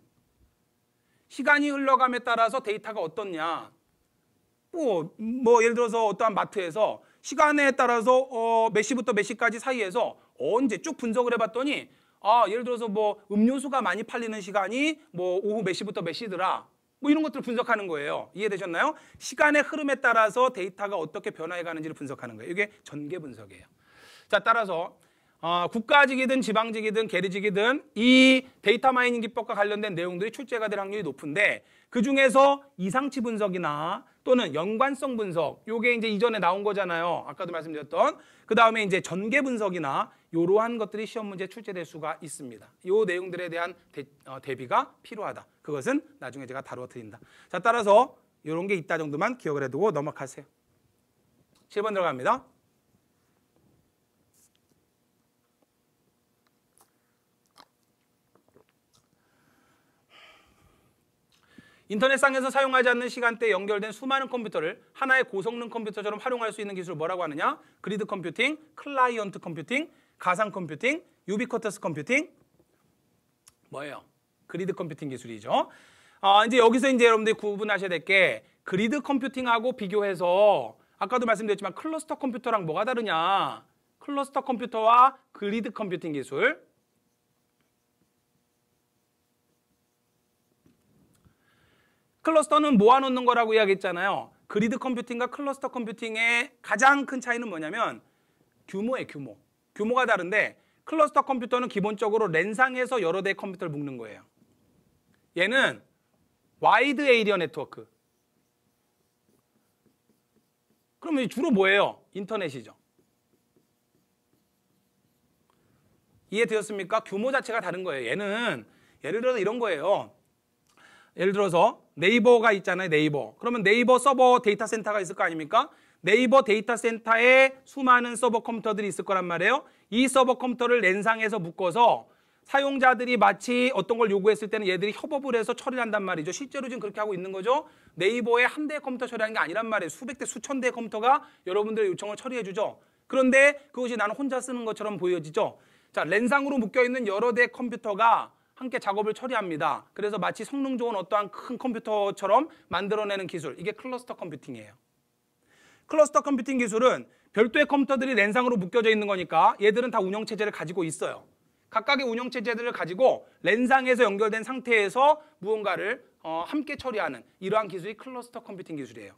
시간이 흘러감에 따라서 데이터가 어떻냐. 뭐, 뭐 예를 들어서 어떠한 마트에서 시간에 따라서 어, 몇 시부터 몇 시까지 사이에서 언제 쭉 분석을 해봤더니 아 예를 들어서 뭐 음료수가 많이 팔리는 시간이 뭐 오후 몇 시부터 몇 시더라. 뭐 이런 것들을 분석하는 거예요. 이해되셨나요? 시간의 흐름에 따라서 데이터가 어떻게 변화해 가는지를 분석하는 거예요. 이게 전개 분석이에요. 자, 따라서 어, 국가직이든 지방직이든 계리직이든이 데이터 마이닝 기법과 관련된 내용들이 출제가 될 확률이 높은데 그중에서 이상치 분석이나 또는 연관성 분석 요게 이제 이전에 나온 거잖아요. 아까도 말씀드렸던 그다음에 이제 전개 분석이나 이러한 것들이 시험 문제 출제될 수가 있습니다. 이 내용들에 대한 대, 어, 대비가 필요하다. 그것은 나중에 제가 다루어드린다. 자, 따라서 이런 게 있다 정도만 기억을 해두고 넘어가세요. 7번 들어갑니다. 인터넷상에서 사용하지 않는 시간대에 연결된 수많은 컴퓨터를 하나의 고성능 컴퓨터처럼 활용할 수 있는 기술을 뭐라고 하느냐? 그리드 컴퓨팅, 클라이언트 컴퓨팅, 가상 컴퓨팅, 유비쿼터스 컴퓨팅, 뭐예요? 그리드 컴퓨팅 기술이죠. 아, 이제 여기서 이제 여러분들이 구분하셔야 될 게 그리드 컴퓨팅하고 비교해서 아까도 말씀드렸지만 클러스터 컴퓨터랑 뭐가 다르냐? 클러스터 컴퓨터와 그리드 컴퓨팅 기술. 클러스터는 모아놓는 거라고 이야기했잖아요. 그리드 컴퓨팅과 클러스터 컴퓨팅의 가장 큰 차이는 뭐냐면 규모의 규모. 규모가 다른데 클러스터 컴퓨터는 기본적으로 랜상에서 여러 대의 컴퓨터를 묶는 거예요. 얘는 와이드 에이리어 네트워크. 그러면 주로 뭐예요? 인터넷이죠. 이해되었습니까? 규모 자체가 다른 거예요. 얘는 예를 들어서 이런 거예요. 예를 들어서 네이버가 있잖아요. 네이버. 그러면 네이버 서버 데이터 센터가 있을 거 아닙니까? 네이버 데이터 센터에 수많은 서버 컴퓨터들이 있을 거란 말이에요. 이 서버 컴퓨터를 랜상에서 묶어서 사용자들이 마치 어떤 걸 요구했을 때는 얘들이 협업을 해서 처리를 한단 말이죠. 실제로 지금 그렇게 하고 있는 거죠. 네이버에 한 대의 컴퓨터 처리하는 게 아니란 말이에요. 수백 대, 수천 대의 컴퓨터가 여러분들의 요청을 처리해 주죠. 그런데 그것이 나는 혼자 쓰는 것처럼 보여지죠. 자, 랜상으로 묶여 있는 여러 대의 컴퓨터가 함께 작업을 처리합니다. 그래서 마치 성능 좋은 어떠한 큰 컴퓨터처럼 만들어내는 기술. 이게 클러스터 컴퓨팅이에요. 클러스터 컴퓨팅 기술은 별도의 컴퓨터들이 랜상으로 묶여져 있는 거니까 얘들은 다 운영체제를 가지고 있어요. 각각의 운영체제들을 가지고 랜상에서 연결된 상태에서 무언가를 어, 함께 처리하는 이러한 기술이 클러스터 컴퓨팅 기술이에요.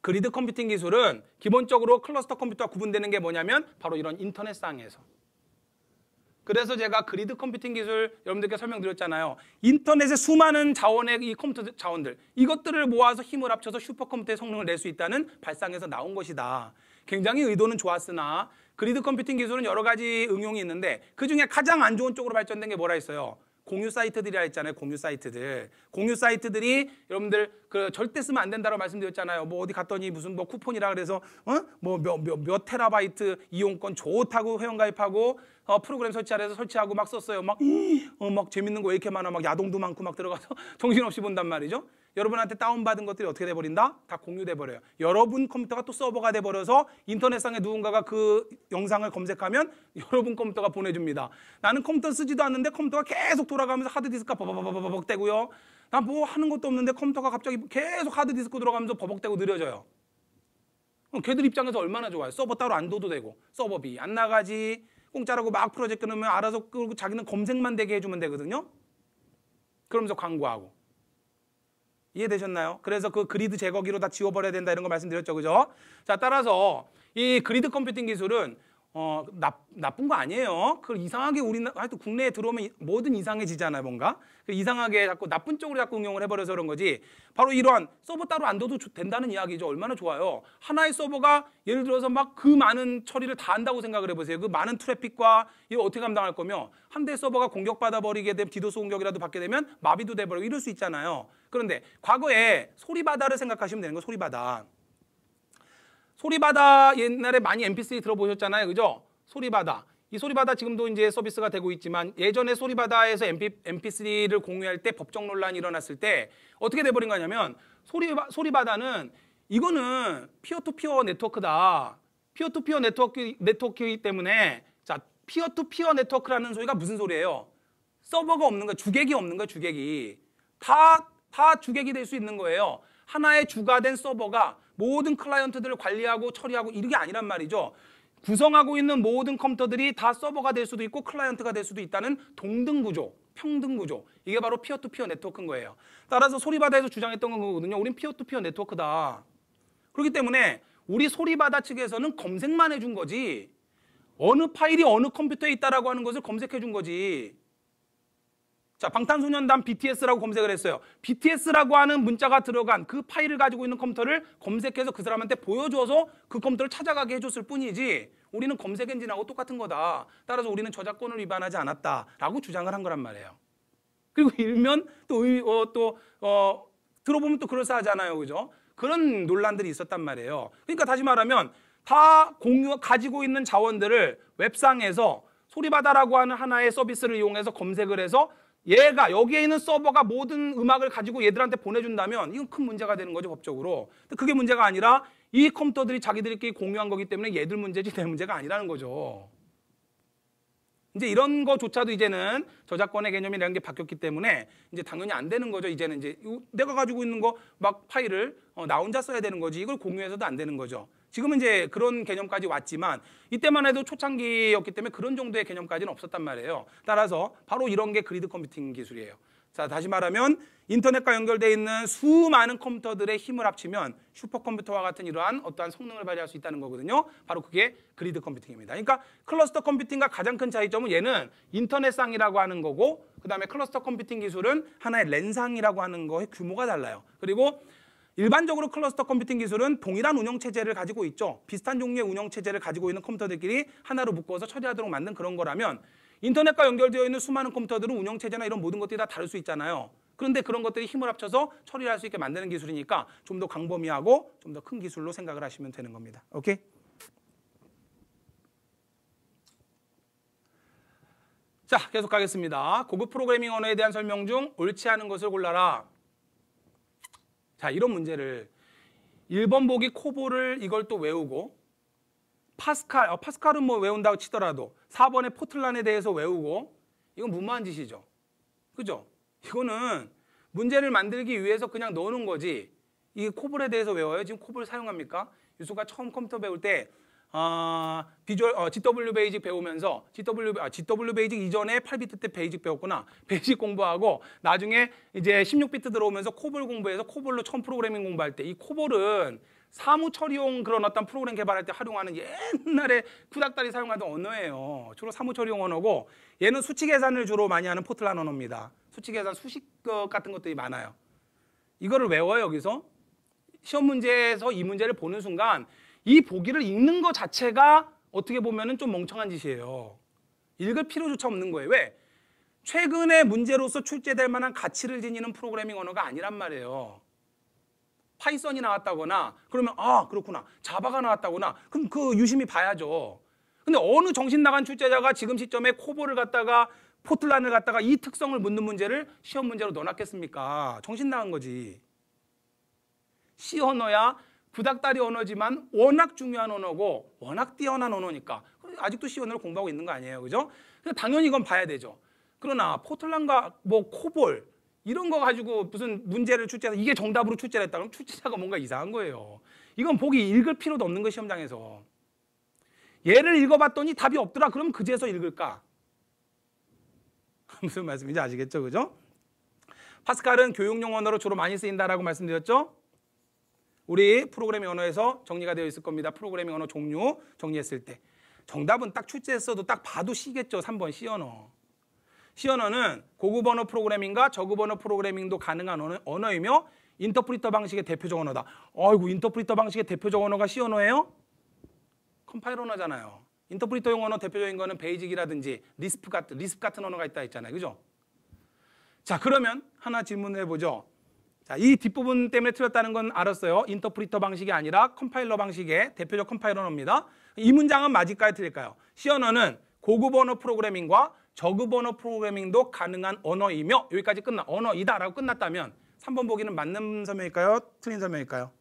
그리드 컴퓨팅 기술은 기본적으로 클러스터 컴퓨터와 구분되는 게 뭐냐면 바로 이런 인터넷상에서 그래서 제가 그리드 컴퓨팅 기술 여러분들께 설명드렸잖아요. 인터넷의 수많은 자원의 이 컴퓨터 자원들 이것들을 모아서 힘을 합쳐서 슈퍼컴퓨터의 성능을 낼 수 있다는 발상에서 나온 것이다. 굉장히 의도는 좋았으나 그리드 컴퓨팅 기술은 여러 가지 응용이 있는데 그중에 가장 안 좋은 쪽으로 발전된 게 뭐라 했어요? 공유 사이트들이라 했잖아요. 공유 사이트들. 공유 사이트들이 여러분들 그 절대 쓰면 안 된다고 말씀드렸잖아요. 뭐 어디 갔더니 무슨 뭐 쿠폰이라 그래서 어? 뭐몇몇 몇, 테라바이트 이용권 좋다고 회원 가입하고 어, 프로그램 설치하래서 설치하고 막 썼어요. 막어막 어, 막 재밌는 거 왜 이렇게 많아. 막 야동도 많고 막 들어가서 정신없이 본단 말이죠. 여러분한테 다운받은 것들이 어떻게 돼버린다? 다 공유돼 버려요. 여러분 컴퓨터가 또 서버가 돼버려서 인터넷상에 누군가가 그 영상을 검색하면 여러분 컴퓨터가 보내줍니다. 나는 컴퓨터 쓰지도 않는데 컴퓨터가 계속 돌아가면서 하드디스크가 버벅버벅버벅 대고요. 나뭐 하는 것도 없는데 컴퓨터가 갑자기 계속 하드디스크 들어가면서 버벅대고 느려져요. 그럼 걔들 입장에서 얼마나 좋아요. 서버 따로 안 둬도 되고 서버비 안 나가지. 공짜라고 막 프로젝트 넣으면 알아서 끌고 그 자기는 검색만 되게 해주면 되거든요. 그러면서 광고하고. 이해되셨나요? 그래서 그 그리드 제거기로 다 지워버려야 된다 이런 거 말씀드렸죠. 그죠? 자, 따라서 이 그리드 컴퓨팅 기술은 어, 나, 나쁜 거 아니에요. 그 이상하게 우리 하여튼 국내에 들어오면 뭐든 이상해지잖아요, 뭔가. 그 이상하게 자꾸 나쁜 쪽으로 자꾸 응용을 해버려서 그런 거지. 바로 이러한 서버 따로 안 둬도 된다는 이야기죠. 얼마나 좋아요. 하나의 서버가 예를 들어서 막 그 많은 처리를 다 한다고 생각을 해보세요. 그 많은 트래픽과 이거 어떻게 감당할 거며 한 대 서버가 공격받아 버리게 되면 디도스 공격이라도 받게 되면 마비도 돼버리고 이럴 수 있잖아요. 그런데 과거에 소리바다를 생각하시면 되는 거 소리바다. 소리바다 옛날에 많이 mp3 들어보셨잖아요. 그죠? 소리바다. 이 소리바다 지금도 이제 서비스가 되고 있지만 예전에 소리바다에서 MP, mp3를 공유할 때 법적 논란이 일어났을 때 어떻게 돼버린 거냐면 소리, 소리바다는 이거는 피어투피어 네트워크다. 피어투피어 네트워크, 네트워크이기 때문에 자 피어투피어 네트워크라는 소리가 무슨 소리예요? 서버가 없는 거야. 주객이 없는 거야. 주객이. 다다 주객이 될 수 있는 거예요. 하나의 주가 된 서버가 모든 클라이언트들을 관리하고 처리하고 이게 런 아니란 말이죠. 구성하고 있는 모든 컴퓨터들이 다 서버가 될 수도 있고 클라이언트가 될 수도 있다는 동등 구조, 평등 구조. 이게 바로 피어투피어 네트워크인 거예요. 따라서 소리바다에서 주장했던 거거든요. 우린 피어투피어 네트워크다. 그렇기 때문에 우리 소리바다 측에서는 검색만 해준 거지 어느 파일이 어느 컴퓨터에 있다라고 하는 것을 검색해 준 거지. 자, 방탄소년단 BTS라고 검색을 했어요. BTS라고 하는 문자가 들어간 그 파일을 가지고 있는 컴퓨터를 검색해서 그 사람한테 보여줘서 그 컴퓨터를 찾아가게 해줬을 뿐이지 우리는 검색 엔진하고 똑같은 거다. 따라서 우리는 저작권을 위반하지 않았다라고 주장을 한 거란 말이에요. 그리고 일면 또, 어, 또 어, 들어보면 또 그럴싸하잖아요. 그죠? 그런 논란들이 있었단 말이에요. 그러니까 다시 말하면 다 공유 가지고 있는 자원들을 웹상에서 소리바다라고 하는 하나의 서비스를 이용해서 검색을 해서 얘가 여기에 있는 서버가 모든 음악을 가지고 얘들한테 보내준다면 이건 큰 문제가 되는 거죠 법적으로. 근데 그게 문제가 아니라 이 컴퓨터들이 자기들끼리 공유한 거기 때문에 얘들 문제지 내 문제가 아니라는 거죠. 이제 이런 거조차도 이제는 저작권의 개념이 이런 게 바뀌었기 때문에 이제 당연히 안 되는 거죠. 이제는 이제 내가 가지고 있는 거 막 파일을 어, 나 혼자 써야 되는 거지 이걸 공유해서도 안 되는 거죠. 지금은 이제 그런 개념까지 왔지만 이때만 해도 초창기였기 때문에 그런 정도의 개념까지는 없었단 말이에요. 따라서 바로 이런 게 그리드 컴퓨팅 기술이에요. 자, 다시 말하면 인터넷과 연결되어 있는 수많은 컴퓨터들의 힘을 합치면 슈퍼컴퓨터와 같은 이러한 어떠한 성능을 발휘할 수 있다는 거거든요. 바로 그게 그리드 컴퓨팅입니다. 그러니까 클러스터 컴퓨팅과 가장 큰 차이점은 얘는 인터넷상이라고 하는 거고 그다음에 클러스터 컴퓨팅 기술은 하나의 랜상이라고 하는 거의 규모가 달라요. 그리고 일반적으로 클러스터 컴퓨팅 기술은 동일한 운영체제를 가지고 있죠. 비슷한 종류의 운영체제를 가지고 있는 컴퓨터들끼리 하나로 묶어서 처리하도록 만든 그런 거라면 인터넷과 연결되어 있는 수많은 컴퓨터들은 운영체제나 이런 모든 것들이 다 다를 수 있잖아요. 그런데 그런 것들이 힘을 합쳐서 처리할 수 있게 만드는 기술이니까 좀 더 광범위하고 좀 더 큰 기술로 생각을 하시면 되는 겁니다. 오케이? 자, 계속 가겠습니다. 고급 프로그래밍 언어에 대한 설명 중 옳지 않은 것을 골라라. 자, 이런 문제를 1번 보기 코보를 이걸 또 외우고 파스칼, 어, 파스칼은 뭐 외운다고 치더라도 4번의 포틀란에 대해서 외우고 이건 무모한 짓이죠. 그죠? 이거는 문제를 만들기 위해서 그냥 넣는 거지 이 코볼에 대해서 외워요? 지금 코볼 사용합니까? 유수가 처음 컴퓨터 배울 때 어, 비주얼 어, GW 베이직 배우면서 GW 아, GW 베이직 이전에 8비트 때 베이직 배웠구나. 베이직 공부하고 나중에 이제 16비트 들어오면서 코볼 공부해서 코볼로 처음 프로그래밍 공부할 때 이 코볼은 사무 처리용 그런 어떤 프로그램 개발할 때 활용하는 옛날에 구닥다리 사용하던 언어예요. 주로 사무 처리용 언어고 얘는 수치 계산을 주로 많이 하는 포틀란 언어입니다. 수치 계산 수식 어, 같은 것들이 많아요. 이거를 외워요, 여기서. 시험 문제에서 이 문제를 보는 순간 이 보기를 읽는 것 자체가 어떻게 보면 좀 멍청한 짓이에요. 읽을 필요조차 없는 거예요. 왜? 최근의 문제로서 출제될 만한 가치를 지니는 프로그래밍 언어가 아니란 말이에요. 파이썬이 나왔다거나 그러면 아 그렇구나 자바가 나왔다거나 그럼 그 유심히 봐야죠. 근데 어느 정신 나간 출제자가 지금 시점에 코보를 갖다가 포틀란을 갖다가 이 특성을 묻는 문제를 시험 문제로 넣어놨겠습니까? 정신 나간 거지. C 언어야 부닥다리 언어지만 워낙 중요한 언어고 워낙 뛰어난 언어니까 아직도 C 언어를 공부하고 있는 거 아니에요. 그죠? 당연히 이건 봐야 되죠. 그러나 포틀란과 뭐 코볼 이런 거 가지고 무슨 문제를 출제해서 이게 정답으로 출제를 했다 그러 출제자가 뭔가 이상한 거예요. 이건 보기 읽을 필요도 없는 거 시험장에서. 얘를 읽어봤더니 답이 없더라. 그럼 그제서 읽을까? 무슨 말씀인지 아시겠죠? 그죠? 파스칼은 교육용 언어로 주로 많이 쓰인다라고 말씀드렸죠? 우리 프로그래밍 언어에서 정리가 되어 있을 겁니다. 프로그래밍 언어 종류 정리했을 때. 정답은 딱 출제했어도 딱 봐도 시겠죠. 3번 C 언어. C 언어는 고급 언어 프로그래밍과 저급 언어 프로그래밍도 가능한 언어, 언어이며 인터프리터 방식의 대표적 언어다. 아이고 인터프리터 방식의 대표적 언어가 C 언어예요? 컴파일 언어잖아요. 인터프리터용 언어 대표적인 거는 베이직이라든지 리스프 같은 리스프 같은 언어가 있다 했잖아요. 그죠? 자, 그러면 하나 질문해 보죠. 자, 이 뒷부분 때문에 틀렸다는 건 알았어요. 인터프리터 방식이 아니라 컴파일러 방식의 대표적 컴파일러 언입니다이 문장은 맞을까요? 틀릴까요? 시 언어는 고급 언어 프로그래밍과 저급 언어 프로그래밍도 가능한 언어이며 여기까지 끝나 언어이다라고 끝났다면 3번 보기는 맞는 설명일까요? 틀린 설명일까요?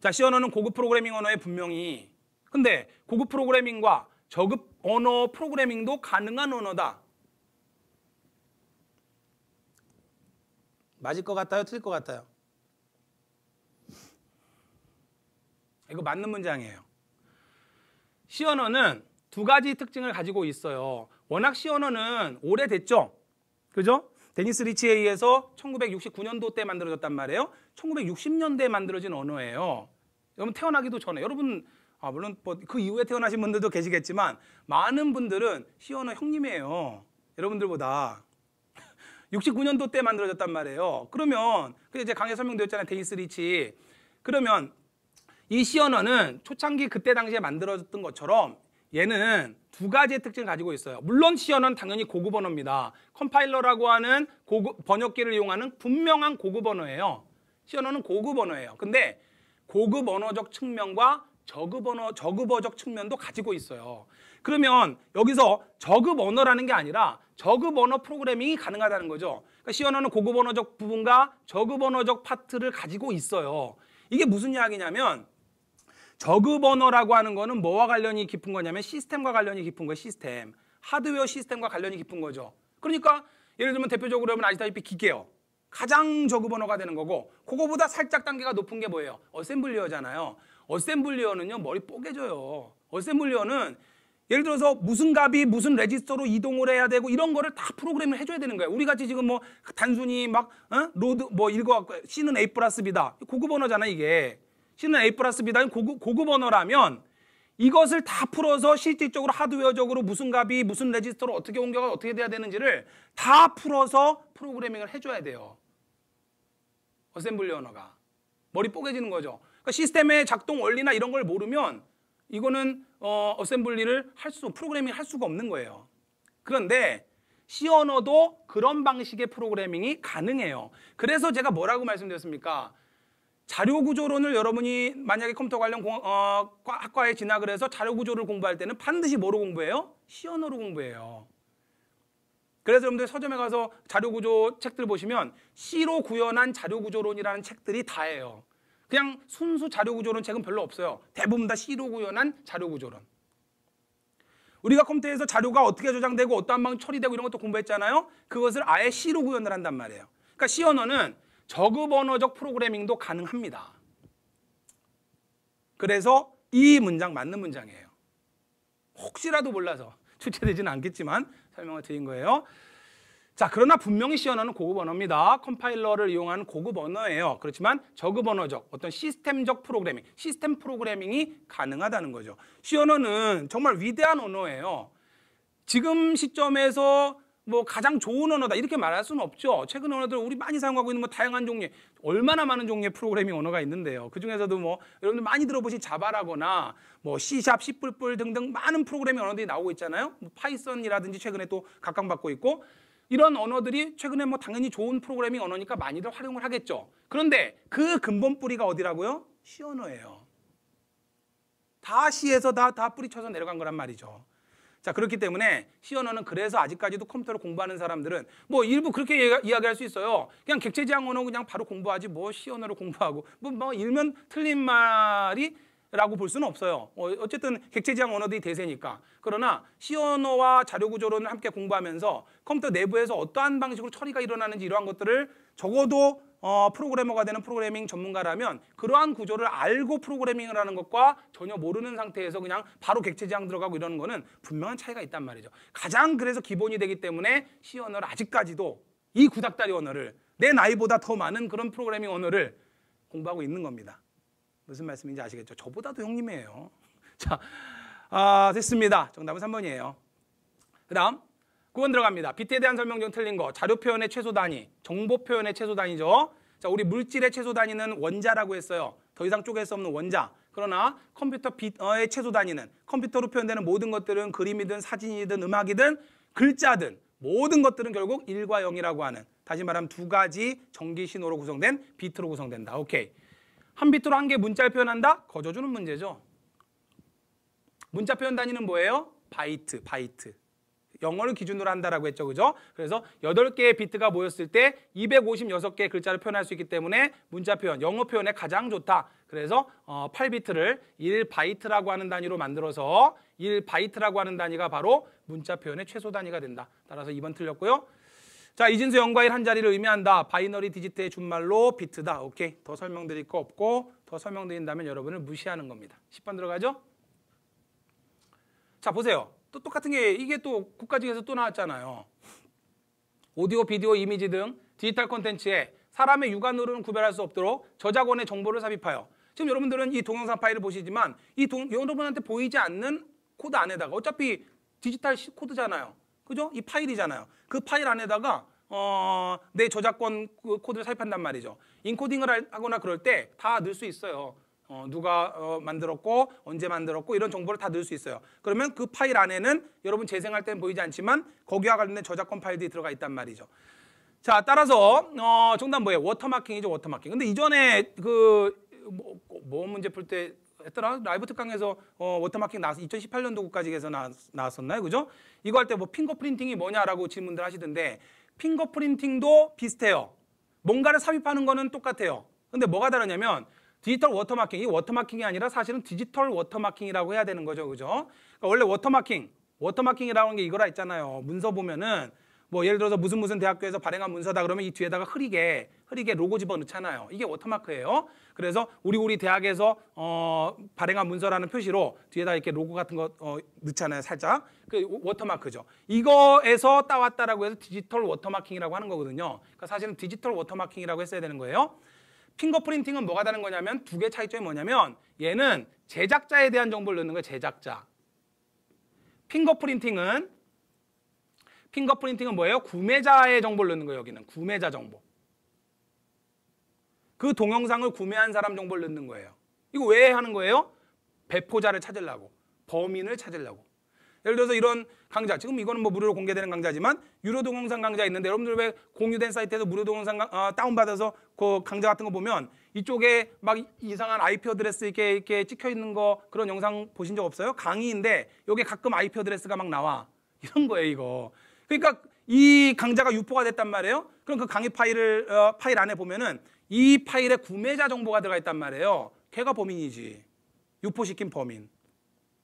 자, C 언어는 고급 프로그래밍 언어에 분명히 근데 고급 프로그래밍과 저급 언어 프로그래밍도 가능한 언어다. 맞을 것 같아요? 틀릴 것 같아요? 이거 맞는 문장이에요. 시 언어는 두 가지 특징을 가지고 있어요. 워낙 시 언어는 오래됐죠? 그죠? 데니스 리치에 의해서 1969년도 때 만들어졌단 말이에요. 1960년대에 만들어진 언어예요. 여러분 태어나기도 전에 여러분 아, 물론 뭐그 이후에 태어나신 분들도 계시겠지만 많은 분들은 시어는 형님이에요. 여러분들보다 69년도 때 만들어졌단 말이에요. 그러면 그 이제 강의 설명되었잖아요. 데이스 리치. 그러면 이시어너는 초창기 그때 당시에 만들어졌던 것처럼 얘는 두 가지의 특징을 가지고 있어요. 물론 시어너는 당연히 고급 언어입니다. 컴파일러라고 하는 고급 번역기를 이용하는 분명한 고급 언어예요. 시어너는 고급 언어예요. 근데 고급 언어적 측면과 저급 언어, 저급 어적 측면도 가지고 있어요. 그러면 여기서 저급 언어라는 게 아니라 저급 언어 프로그래밍이 가능하다는 거죠. 그러니까 시 언어는 고급 언어적 부분과 저급 언어적 파트를 가지고 있어요. 이게 무슨 이야기냐면 저급 언어라고 하는 거는 뭐와 관련이 깊은 거냐면 시스템과 관련이 깊은 거예요. 시스템. 하드웨어 시스템과 관련이 깊은 거죠. 그러니까 예를 들면 대표적으로 하면 아시다시피 기계요. 가장 저급 언어가 되는 거고 그거보다 살짝 단계가 높은 게 뭐예요? 어셈블리어잖아요. 어셈블리어는요 머리 뽀개져요. 어셈블리어는 예를 들어서 무슨 값이 무슨 레지스터로 이동을 해야 되고 이런 거를 다 프로그램을 해줘야 되는 거예요. 우리 같이 지금 뭐 단순히 막 어? 로드 뭐 읽어 갖고 C는 A 플러스 B다 고급 언어잖아 이게 C는 A 플러스 B다 고급 고급 언어라면 이것을 다 풀어서 실질적으로 하드웨어적으로 무슨 값이 무슨 레지스터로 어떻게 옮겨가 어떻게 돼야 되는지를 다 풀어서 프로그래밍을 해줘야 돼요. 어셈블리 언어가 머리 뽀개지는 거죠. 그러니까 시스템의 작동 원리나 이런 걸 모르면 이거는 어, 어셈블리를 할 수, 프로그래밍 할 수가 없는 거예요. 그런데 C 언어도 그런 방식의 프로그래밍이 가능해요. 그래서 제가 뭐라고 말씀드렸습니까? 자료구조론을 여러분이 만약에 컴퓨터 관련 공, 어, 학과에 진학을 해서 자료구조를 공부할 때는 반드시 뭐로 공부해요? 시 언어로 공부해요. 그래서 여러분들 서점에 가서 자료구조 책들 보시면 C로 구현한 자료구조론이라는 책들이 다예요. 그냥 순수 자료구조론 책은 별로 없어요. 대부분 다시로 구현한 자료구조론. 우리가 컴퓨터에서 자료가 어떻게 저장되고 어떠한 방향 처리되고 이런 것도 공부했잖아요. 그것을 아예 시로 구현을 한단 말이에요. 그러니까 시 언어는 저급 언어적 프로그래밍도 가능합니다. 그래서 이 문장 맞는 문장이에요. 혹시라도 몰라서 출제되지는 않겠지만 설명을 드린 거예요. 자, 그러나 분명히 시어는 고급 언어입니다. 컴파일러를 이용한 고급 언어예요. 그렇지만 저급 언어적, 어떤 시스템적 프로그래밍, 시스템 프로그래밍이 가능하다는 거죠. 시어는 정말 위대한 언어예요. 지금 시점에서 뭐 가장 좋은 언어다 이렇게 말할 수는 없죠. 최근 언어들 우리 많이 사용하고 있는 뭐 다양한 종류의 얼마나 많은 종류의 프로그래밍 언어가 있는데요. 그 중에서도 뭐 여러분들 많이 들어보신 자바라거나 뭐 C샵, C++ 등등 많은 프로그래밍 언어들이 나오고 있잖아요. 뭐 파이썬이라든지 최근에 또 각광받고 있고 이런 언어들이 최근에 뭐 당연히 좋은 프로그래밍 언어니까 많이들 활용을 하겠죠. 그런데 그 근본 뿌리가 어디라고요? 시 언어예요. 다시에서 다, 다 뿌리쳐서 내려간 거란 말이죠. 자, 그렇기 때문에 시 언어는 그래서 아직까지도 컴퓨터를 공부하는 사람들은 뭐 일부 그렇게 얘가, 이야기할 수 있어요. 그냥 객체지향 언어 그냥 바로 공부하지 뭐시 언어를 공부하고 뭐, 뭐 일면 틀린 말이 라고 볼 수는 없어요. 어, 어쨌든 객체지향 언어들이 대세니까. 그러나 시언어와 자료구조론을 함께 공부하면서 컴퓨터 내부에서 어떠한 방식으로 처리가 일어나는지 이러한 것들을 적어도 어, 프로그래머가 되는 프로그래밍 전문가라면 그러한 구조를 알고 프로그래밍을 하는 것과 전혀 모르는 상태에서 그냥 바로 객체지향 들어가고 이러는 거는 분명한 차이가 있단 말이죠. 가장 그래서 기본이 되기 때문에 C 언어를 아직까지도 이 구닥다리 언어를 내 나이보다 더 많은 그런 프로그래밍 언어를 공부하고 있는 겁니다. 무슨 말씀인지 아시겠죠? 저보다도 형님이에요. 자, 아, 됐습니다. 정답은 3번이에요. 그 다음, 9번 들어갑니다. 빛에 대한 설명 중 틀린 거. 자료 표현의 최소 단위, 정보 표현의 최소 단위죠. 자, 우리 물질의 최소 단위는 원자라고 했어요. 더 이상 쪼갤 수 없는 원자. 그러나 컴퓨터 빛의 최소 단위는 컴퓨터로 표현되는 모든 것들은 그림이든 사진이든 음악이든 글자든 모든 것들은 결국 1과 0이라고 하는 다시 말하면 두 가지 전기 신호로 구성된 비트로 구성된다. 오케이. 한 비트로 한 개 문자를 표현한다? 거저주는 문제죠. 문자 표현 단위는 뭐예요? 바이트, 바이트. 영어를 기준으로 한다라고 했죠. 그죠? 그래서 8개의 비트가 모였을 때 256개의 글자를 표현할 수 있기 때문에 문자 표현, 영어 표현에 가장 좋다. 그래서 어, 8비트를 1바이트라고 하는 단위로 만들어서 1바이트라고 하는 단위가 바로 문자 표현의 최소 단위가 된다. 따라서 2번 틀렸고요. 자, 이진수 영과일 한 자리를 의미한다. 바이너리 디지트의 준말로 비트다. 오케이. 더 설명드릴 거 없고 더 설명드린다면 여러분을 무시하는 겁니다. 10번 들어가죠? 자, 보세요. 또 똑같은 게 이게 또 국가직에서 또 나왔잖아요. 오디오, 비디오, 이미지 등 디지털 콘텐츠에 사람의 육안으로는 구별할 수 없도록 저작권의 정보를 삽입하여 지금 여러분들은 이 동영상 파일을 보시지만 이 동, 여러분한테 보이지 않는 코드 안에다가 어차피 디지털 코드잖아요. 그죠? 이 파일이잖아요. 그 파일 안에다가 어, 내 저작권 그 코드를 살입단 말이죠. 인코딩을 하거나 그럴 때 다 넣을 수 있어요. 어, 누가 어, 만들었고 언제 만들었고 이런 정보를 다 넣을 수 있어요. 그러면 그 파일 안에는 여러분 재생할 때는 보이지 않지만 거기와 관련된 저작권 파일들이 들어가 있단 말이죠. 자, 따라서 어, 정답 뭐예요? 워터마킹이죠, 워터마킹. 근데 이전에 그뭐 뭐 문제 풀 때 했더라 라이브 특강에서 어, 워터마킹 나왔 어 2018년도까지 해서 나왔었나요, 그죠? 이거 할 때 뭐 핑거프린팅이 뭐냐라고 질문들 하시던데 핑거프린팅도 비슷해요. 뭔가를 삽입하는 거는 똑같아요. 근데 뭐가 다르냐면 디지털 워터마킹, 이 워터마킹이 아니라 사실은 디지털 워터마킹이라고 해야 되는 거죠. 그죠? 그러니까 원래 워터마킹, 워터마킹이라는 게 이거라 있잖아요. 문서 보면은 뭐 예를 들어서 무슨 무슨 대학교에서 발행한 문서다 그러면 이 뒤에다가 흐리게 흐리게 로고 집어넣잖아요. 이게 워터마크예요. 그래서 우리 우리 대학에서 어, 발행한 문서라는 표시로 뒤에다 이렇게 로고 같은 거 어, 넣잖아요. 살짝 그 워터마크죠. 이거에서 따왔다라고 해서 디지털 워터마킹이라고 하는 거거든요. 그러니까 사실은 디지털 워터마킹이라고 했어야 되는 거예요. 핑거프린팅은 뭐가 다른 거냐면 두 개 차이점이 뭐냐면 얘는 제작자에 대한 정보를 넣는 거예요. 제작자. 핑거프린팅은 핑거프린팅은 뭐예요? 구매자의 정보를 넣는 거예요. 여기는 구매자 정보. 그 동영상을 구매한 사람 정보를 넣는 거예요. 이거 왜 하는 거예요? 배포자를 찾으려고. 범인을 찾으려고. 예를 들어서 이런 강좌, 지금 이거는 뭐 무료로 공개되는 강좌지만 유료 동영상 강좌 있는데 여러분들 왜 공유된 사이트에서 무료 동영상 어, 다운받아서 그 강좌 같은 거 보면 이쪽에 막 이상한 IP 어드레스 이렇게, 이렇게 찍혀 있는 거 그런 영상 보신 적 없어요? 강의인데 여기 가끔 IP 어드레스가 막 나와. 이런 거예요, 이거. 그러니까 이 강자가 유포가 됐단 말이에요. 그럼 그 강의 파일을 어, 파일 안에 보면은 이 파일에 구매자 정보가 들어가 있단 말이에요. 걔가 범인이지. 유포시킨 범인.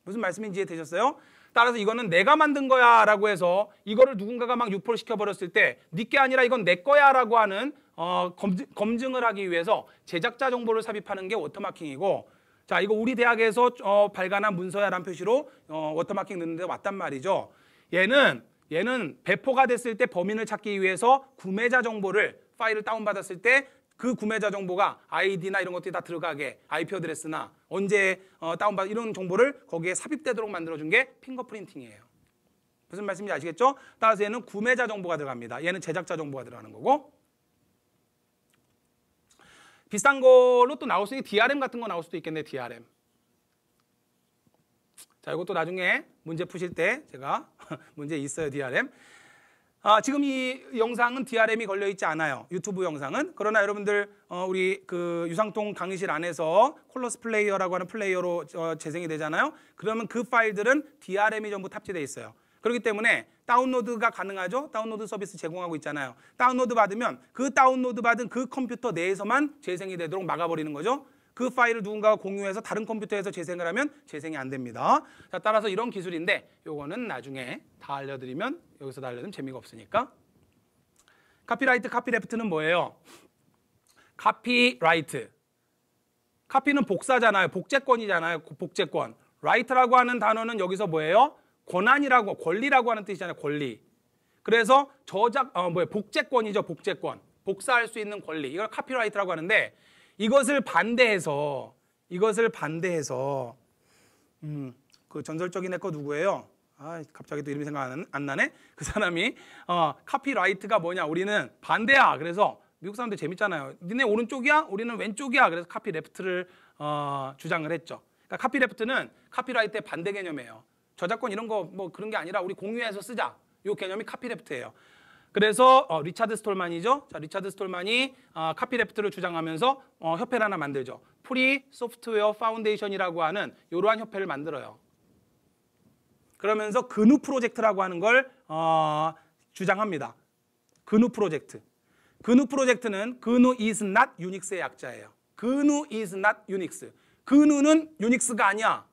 무슨 말씀인지 이해되셨어요? 따라서 이거는 내가 만든 거야 라고 해서 이거를 누군가가 막 유포를 시켜버렸을 때 니게 아니라 이건 내 거야 라고 하는 어, 검증, 을 하기 위해서 제작자 정보를 삽입하는 게 워터마킹이고 자 이거 우리 대학에서 어, 발간한 문서야란 표시로 어, 워터마킹 넣는데 왔단 말이죠. 얘는 얘는 배포가 됐을 때 범인을 찾기 위해서 구매자 정보를 파일을 다운받았을 때 그 구매자 정보가 아이디나 이런 것들이 다 들어가게 IP 어드레스나 언제 어, 다운받 이런 정보를 거기에 삽입되도록 만들어준 게 핑거프린팅이에요. 무슨 말씀인지 아시겠죠? 따라서 얘는 구매자 정보가 들어갑니다. 얘는 제작자 정보가 들어가는 거고 비싼 걸로 또 나올 수 있는 게 DRM 같은 거 나올 수도 있겠네 DRM 자, 이것도 나중에 문제 푸실 때 제가 문제 있어요, DRM. 아, 지금 이 영상은 DRM이 걸려 있지 않아요. 유튜브 영상은. 그러나 여러분들 어, 우리 그 유상통 강의실 안에서 콜러스 플레이어라고 하는 플레이어로 어, 재생이 되잖아요. 그러면 그 파일들은 DRM이 전부 탑재돼 있어요. 그렇기 때문에 다운로드가 가능하죠. 다운로드 서비스 제공하고 있잖아요. 다운로드 받으면 그 다운로드 받은 그 컴퓨터 내에서만 재생이 되도록 막아버리는 거죠. 그 파일을 누군가가 공유해서 다른 컴퓨터에서 재생을 하면 재생이 안 됩니다. 자, 따라서 이런 기술인데 요거는 나중에 다 알려드리면 여기서 다 알려드리면 재미가 없으니까 카피라이트, 카피레프트는 뭐예요? 카피라이트 카피는 복사잖아요. 복제권이잖아요. 복제권. 라이트라고 하는 단어는 여기서 뭐예요? 권한이라고 권리라고 하는 뜻이잖아요. 권리. 그래서 저작 어 뭐야 복제권이죠. 복제권. 복사할 수 있는 권리. 이걸 카피라이트라고 하는데 이것을 반대해서 이것을 반대해서 음, 그 전설적인 애거 누구예요? 아, 갑자기 또 이름이 생각 안, 안 나네. 그 사람이 어, 카피라이트가 뭐냐? 우리는 반대야. 그래서 미국 사람들 재밌잖아요. 니네 오른쪽이야? 우리는 왼쪽이야. 그래서 카피 레프트를 어, 주장을 했죠. 그러니까 카피 레프트는 카피라이트의 반대 개념이에요. 저작권 이런 거 뭐 그런 게 아니라 우리 공유해서 쓰자. 이 개념이 카피 레프트예요. 그래서 어, 리차드 스톨만이죠. 자, 리차드 스톨만이 어, 카피레프트를 주장하면서 어, 협회를 하나 만들죠. 프리 소프트웨어 파운데이션이라고 하는 이러한 협회를 만들어요. 그러면서 근우 프로젝트라고 하는 걸 어, 주장합니다. 근우 프로젝트. 근우 프로젝트는 근우 is not 유닉스의 약자예요. 근우 is not 유닉스. 근우는 유닉스가 아니야.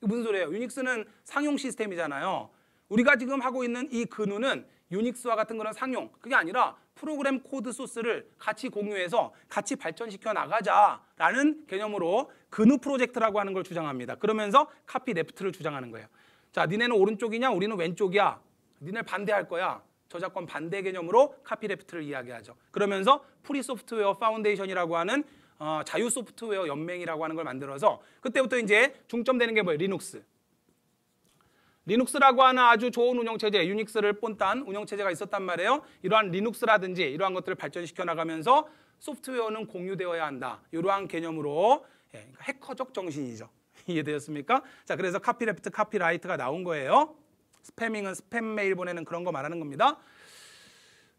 무슨 소리예요? 유닉스는 상용 시스템이잖아요. 우리가 지금 하고 있는 이 근우는 유닉스와 같은 그런 상용 그게 아니라 프로그램 코드 소스를 같이 공유해서 같이 발전시켜 나가자라는 개념으로 근우 프로젝트라고 하는 걸 주장합니다. 그러면서 카피 레프트를 주장하는 거예요. 자, 니네는 오른쪽이냐? 우리는 왼쪽이야. 니네 반대할 거야. 저작권 반대 개념으로 카피 레프트를 이야기하죠. 그러면서 프리 소프트웨어 파운데이션이라고 하는 어, 자유 소프트웨어 연맹이라고 하는 걸 만들어서 그때부터 이제 중점되는 게 뭐예요? 리눅스. 리눅스라고 하는 아주 좋은 운영체제, 유닉스를 뽐딴 운영체제가 있었단 말이에요. 이러한 리눅스라든지 이러한 것들을 발전시켜 나가면서 소프트웨어는 공유되어야 한다. 이러한 개념으로 예, 그러니까 해커적 정신이죠. 이해되었습니까? 자, 그래서 카피레프트, 카피라이트가 나온 거예요. 스패밍은 스팸 메일 보내는 그런 거 말하는 겁니다.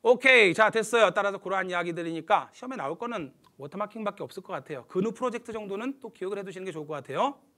오케이, 자 됐어요. 따라서 그러한 이야기들이니까 시험에 나올 거는 워터마킹밖에 없을 것 같아요. 근우 프로젝트 정도는 또 기억을 해두시는 게 좋을 것 같아요.